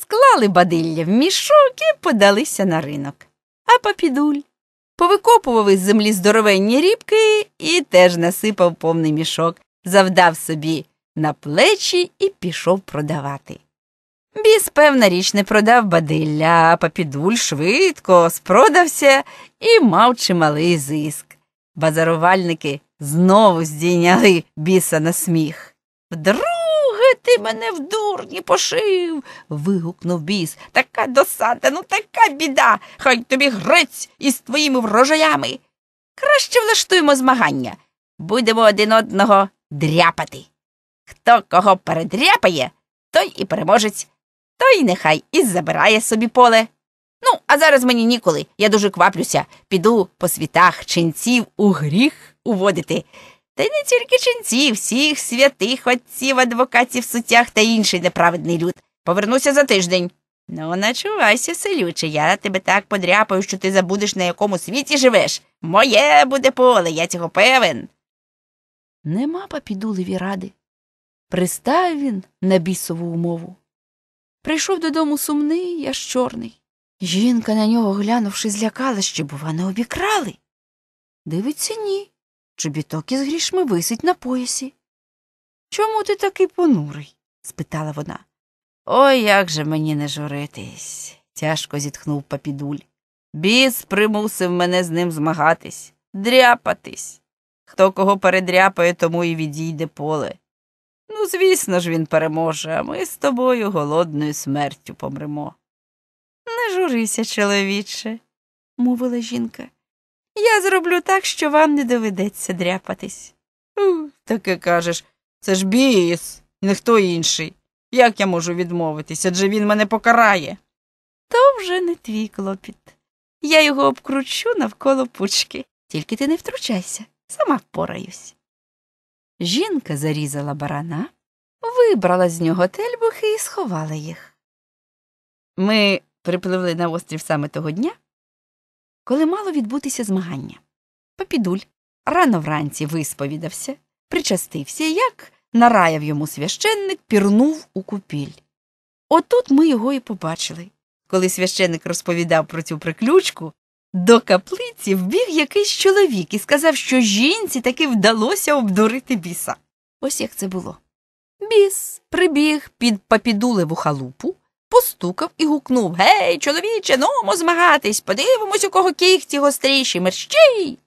склали бадилля в мішок і подалися на ринок. А папідуль повикопував із землі здоровенні рібки і теж насипав повний мішок, завдав собі на плечі і пішов продавати. Біс, певна річ, не продав бадилля, а папідуль швидко спродався і мав чималий зиск. Базарувальники знову здійняли біса на сміх. Вдруге ти мене в дурні пошив. вигукнув біс. Така досада, ну така біда. Хай тобі грець із твоїми врожаями. Краще влаштуємо змагання. Будемо один одного дряпати. Хто кого передряпає, той і переможець, той нехай і забирає собі поле. Ну, а зараз мені ніколи, я дуже кваплюся, піду по світах ченців у гріх уводити. Та й не тільки ченців, всіх святих отців, адвокатів, сутях та інший неправедний люд. Повернуся за тиждень. Ну, начувайся, селюче, я тебе так подряпаю, що ти забудеш, на якому світі живеш. Моє буде поле, я цього певен. Нема папідулеві ради. Пристав він на бісову умову. Прийшов додому сумний, аж чорний. Жінка на нього глянувши, злякала, що, бува, не обікрали. Дивиться, ні. Чобіток із грішми висить на поясі. Чому ти такий понурий? спитала вона. Ой, як же мені не журитись, тяжко зітхнув папідуль. Біс примусив мене з ним змагатись, дряпатись. Хто кого передряпає, тому і відійде поле. Ну, звісно ж, він переможе, а ми з тобою голодною смертю помремо. Не журися, чоловіче, мовила жінка. Я зроблю так, що вам не доведеться дряпатись. Таке кажеш, це ж біс, ніхто інший. Як я можу відмовитись, адже він мене покарає? То вже не твій клопіт. Я його обкручу навколо пучки, тільки ти не втручайся сама впораюсь. Жінка зарізала барана, вибрала з нього тельбухи і сховала їх. Ми припливли на острів саме того дня, коли мало відбутися змагання. Папідуль рано вранці висповідався, причастився як нараяв йому священник, пірнув у купіль. Отут ми його і побачили. Коли священник розповідав про цю приключку, до каплиці вбіг якийсь чоловік і сказав, що жінці таки вдалося обдурити біса. Ось як це було. Біс прибіг під папідулеву халупу, постукав і гукнув Гей, чоловіче, нумо змагатись, подивимось, у кого кігті гостріші, мерщій.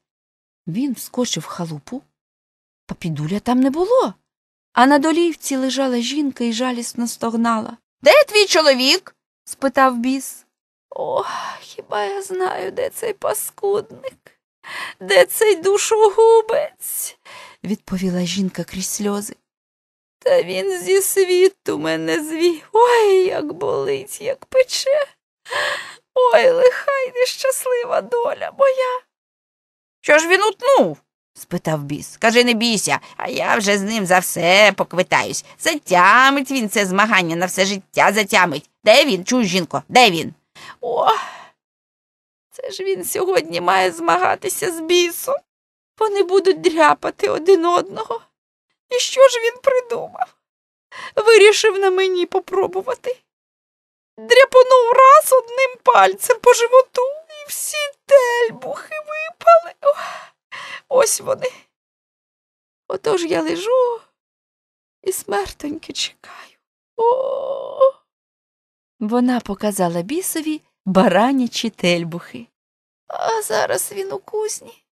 Він вскочив в халупу. Папідуля там не було. А на долівці лежала жінка і жалісно стогнала. Де твій чоловік? спитав біс. О, хіба я знаю, де цей паскудник, де цей душогубець, відповіла жінка крізь сльози. Та він зі світу мене звів. Ой, як болить, як пече. Ой, лихай нещаслива доля моя. Що ж він утнув? спитав біс. Кажи, не бійся, а я вже з ним за все поквитаюсь. Затямить він це змагання на все життя затямить. Де він, чуй, жінко, де він? О, це ж він сьогодні має змагатися з бісом. Вони будуть дряпати один одного. І що ж він придумав? Вирішив на мені попробувати. Дряпонув раз одним пальцем по животу і всі тельбухи випали. О, ось вони. Отож я лежу і смертоньки чекаю. О. Вона показала бісові баранячі тельбухи. А зараз він у кузні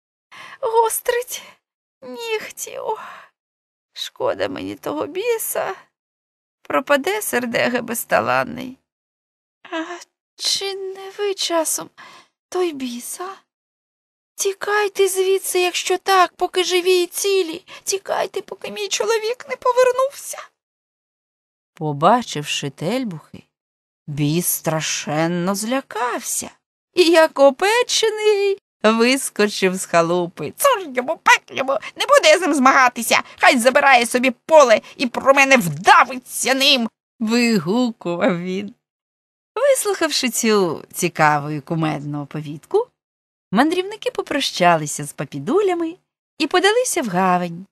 гострить нігті. Шкода мені того біса. Пропаде сердега безталанний. А чи не ви часом той біса? Тікайте звідси, якщо так, поки живі і цілі, тікайте, поки мій чоловік не повернувся. Побачивши тельбухи, Біс страшенно злякався і, як опечений, вискочив з халупи. Цур йому, пек не буде з ним змагатися. Хай забирає собі поле і про мене вдавиться ним. вигукував він. Вислухавши цю цікаву і кумедну оповідку, мандрівники попрощалися з папідулями і подалися в гавань.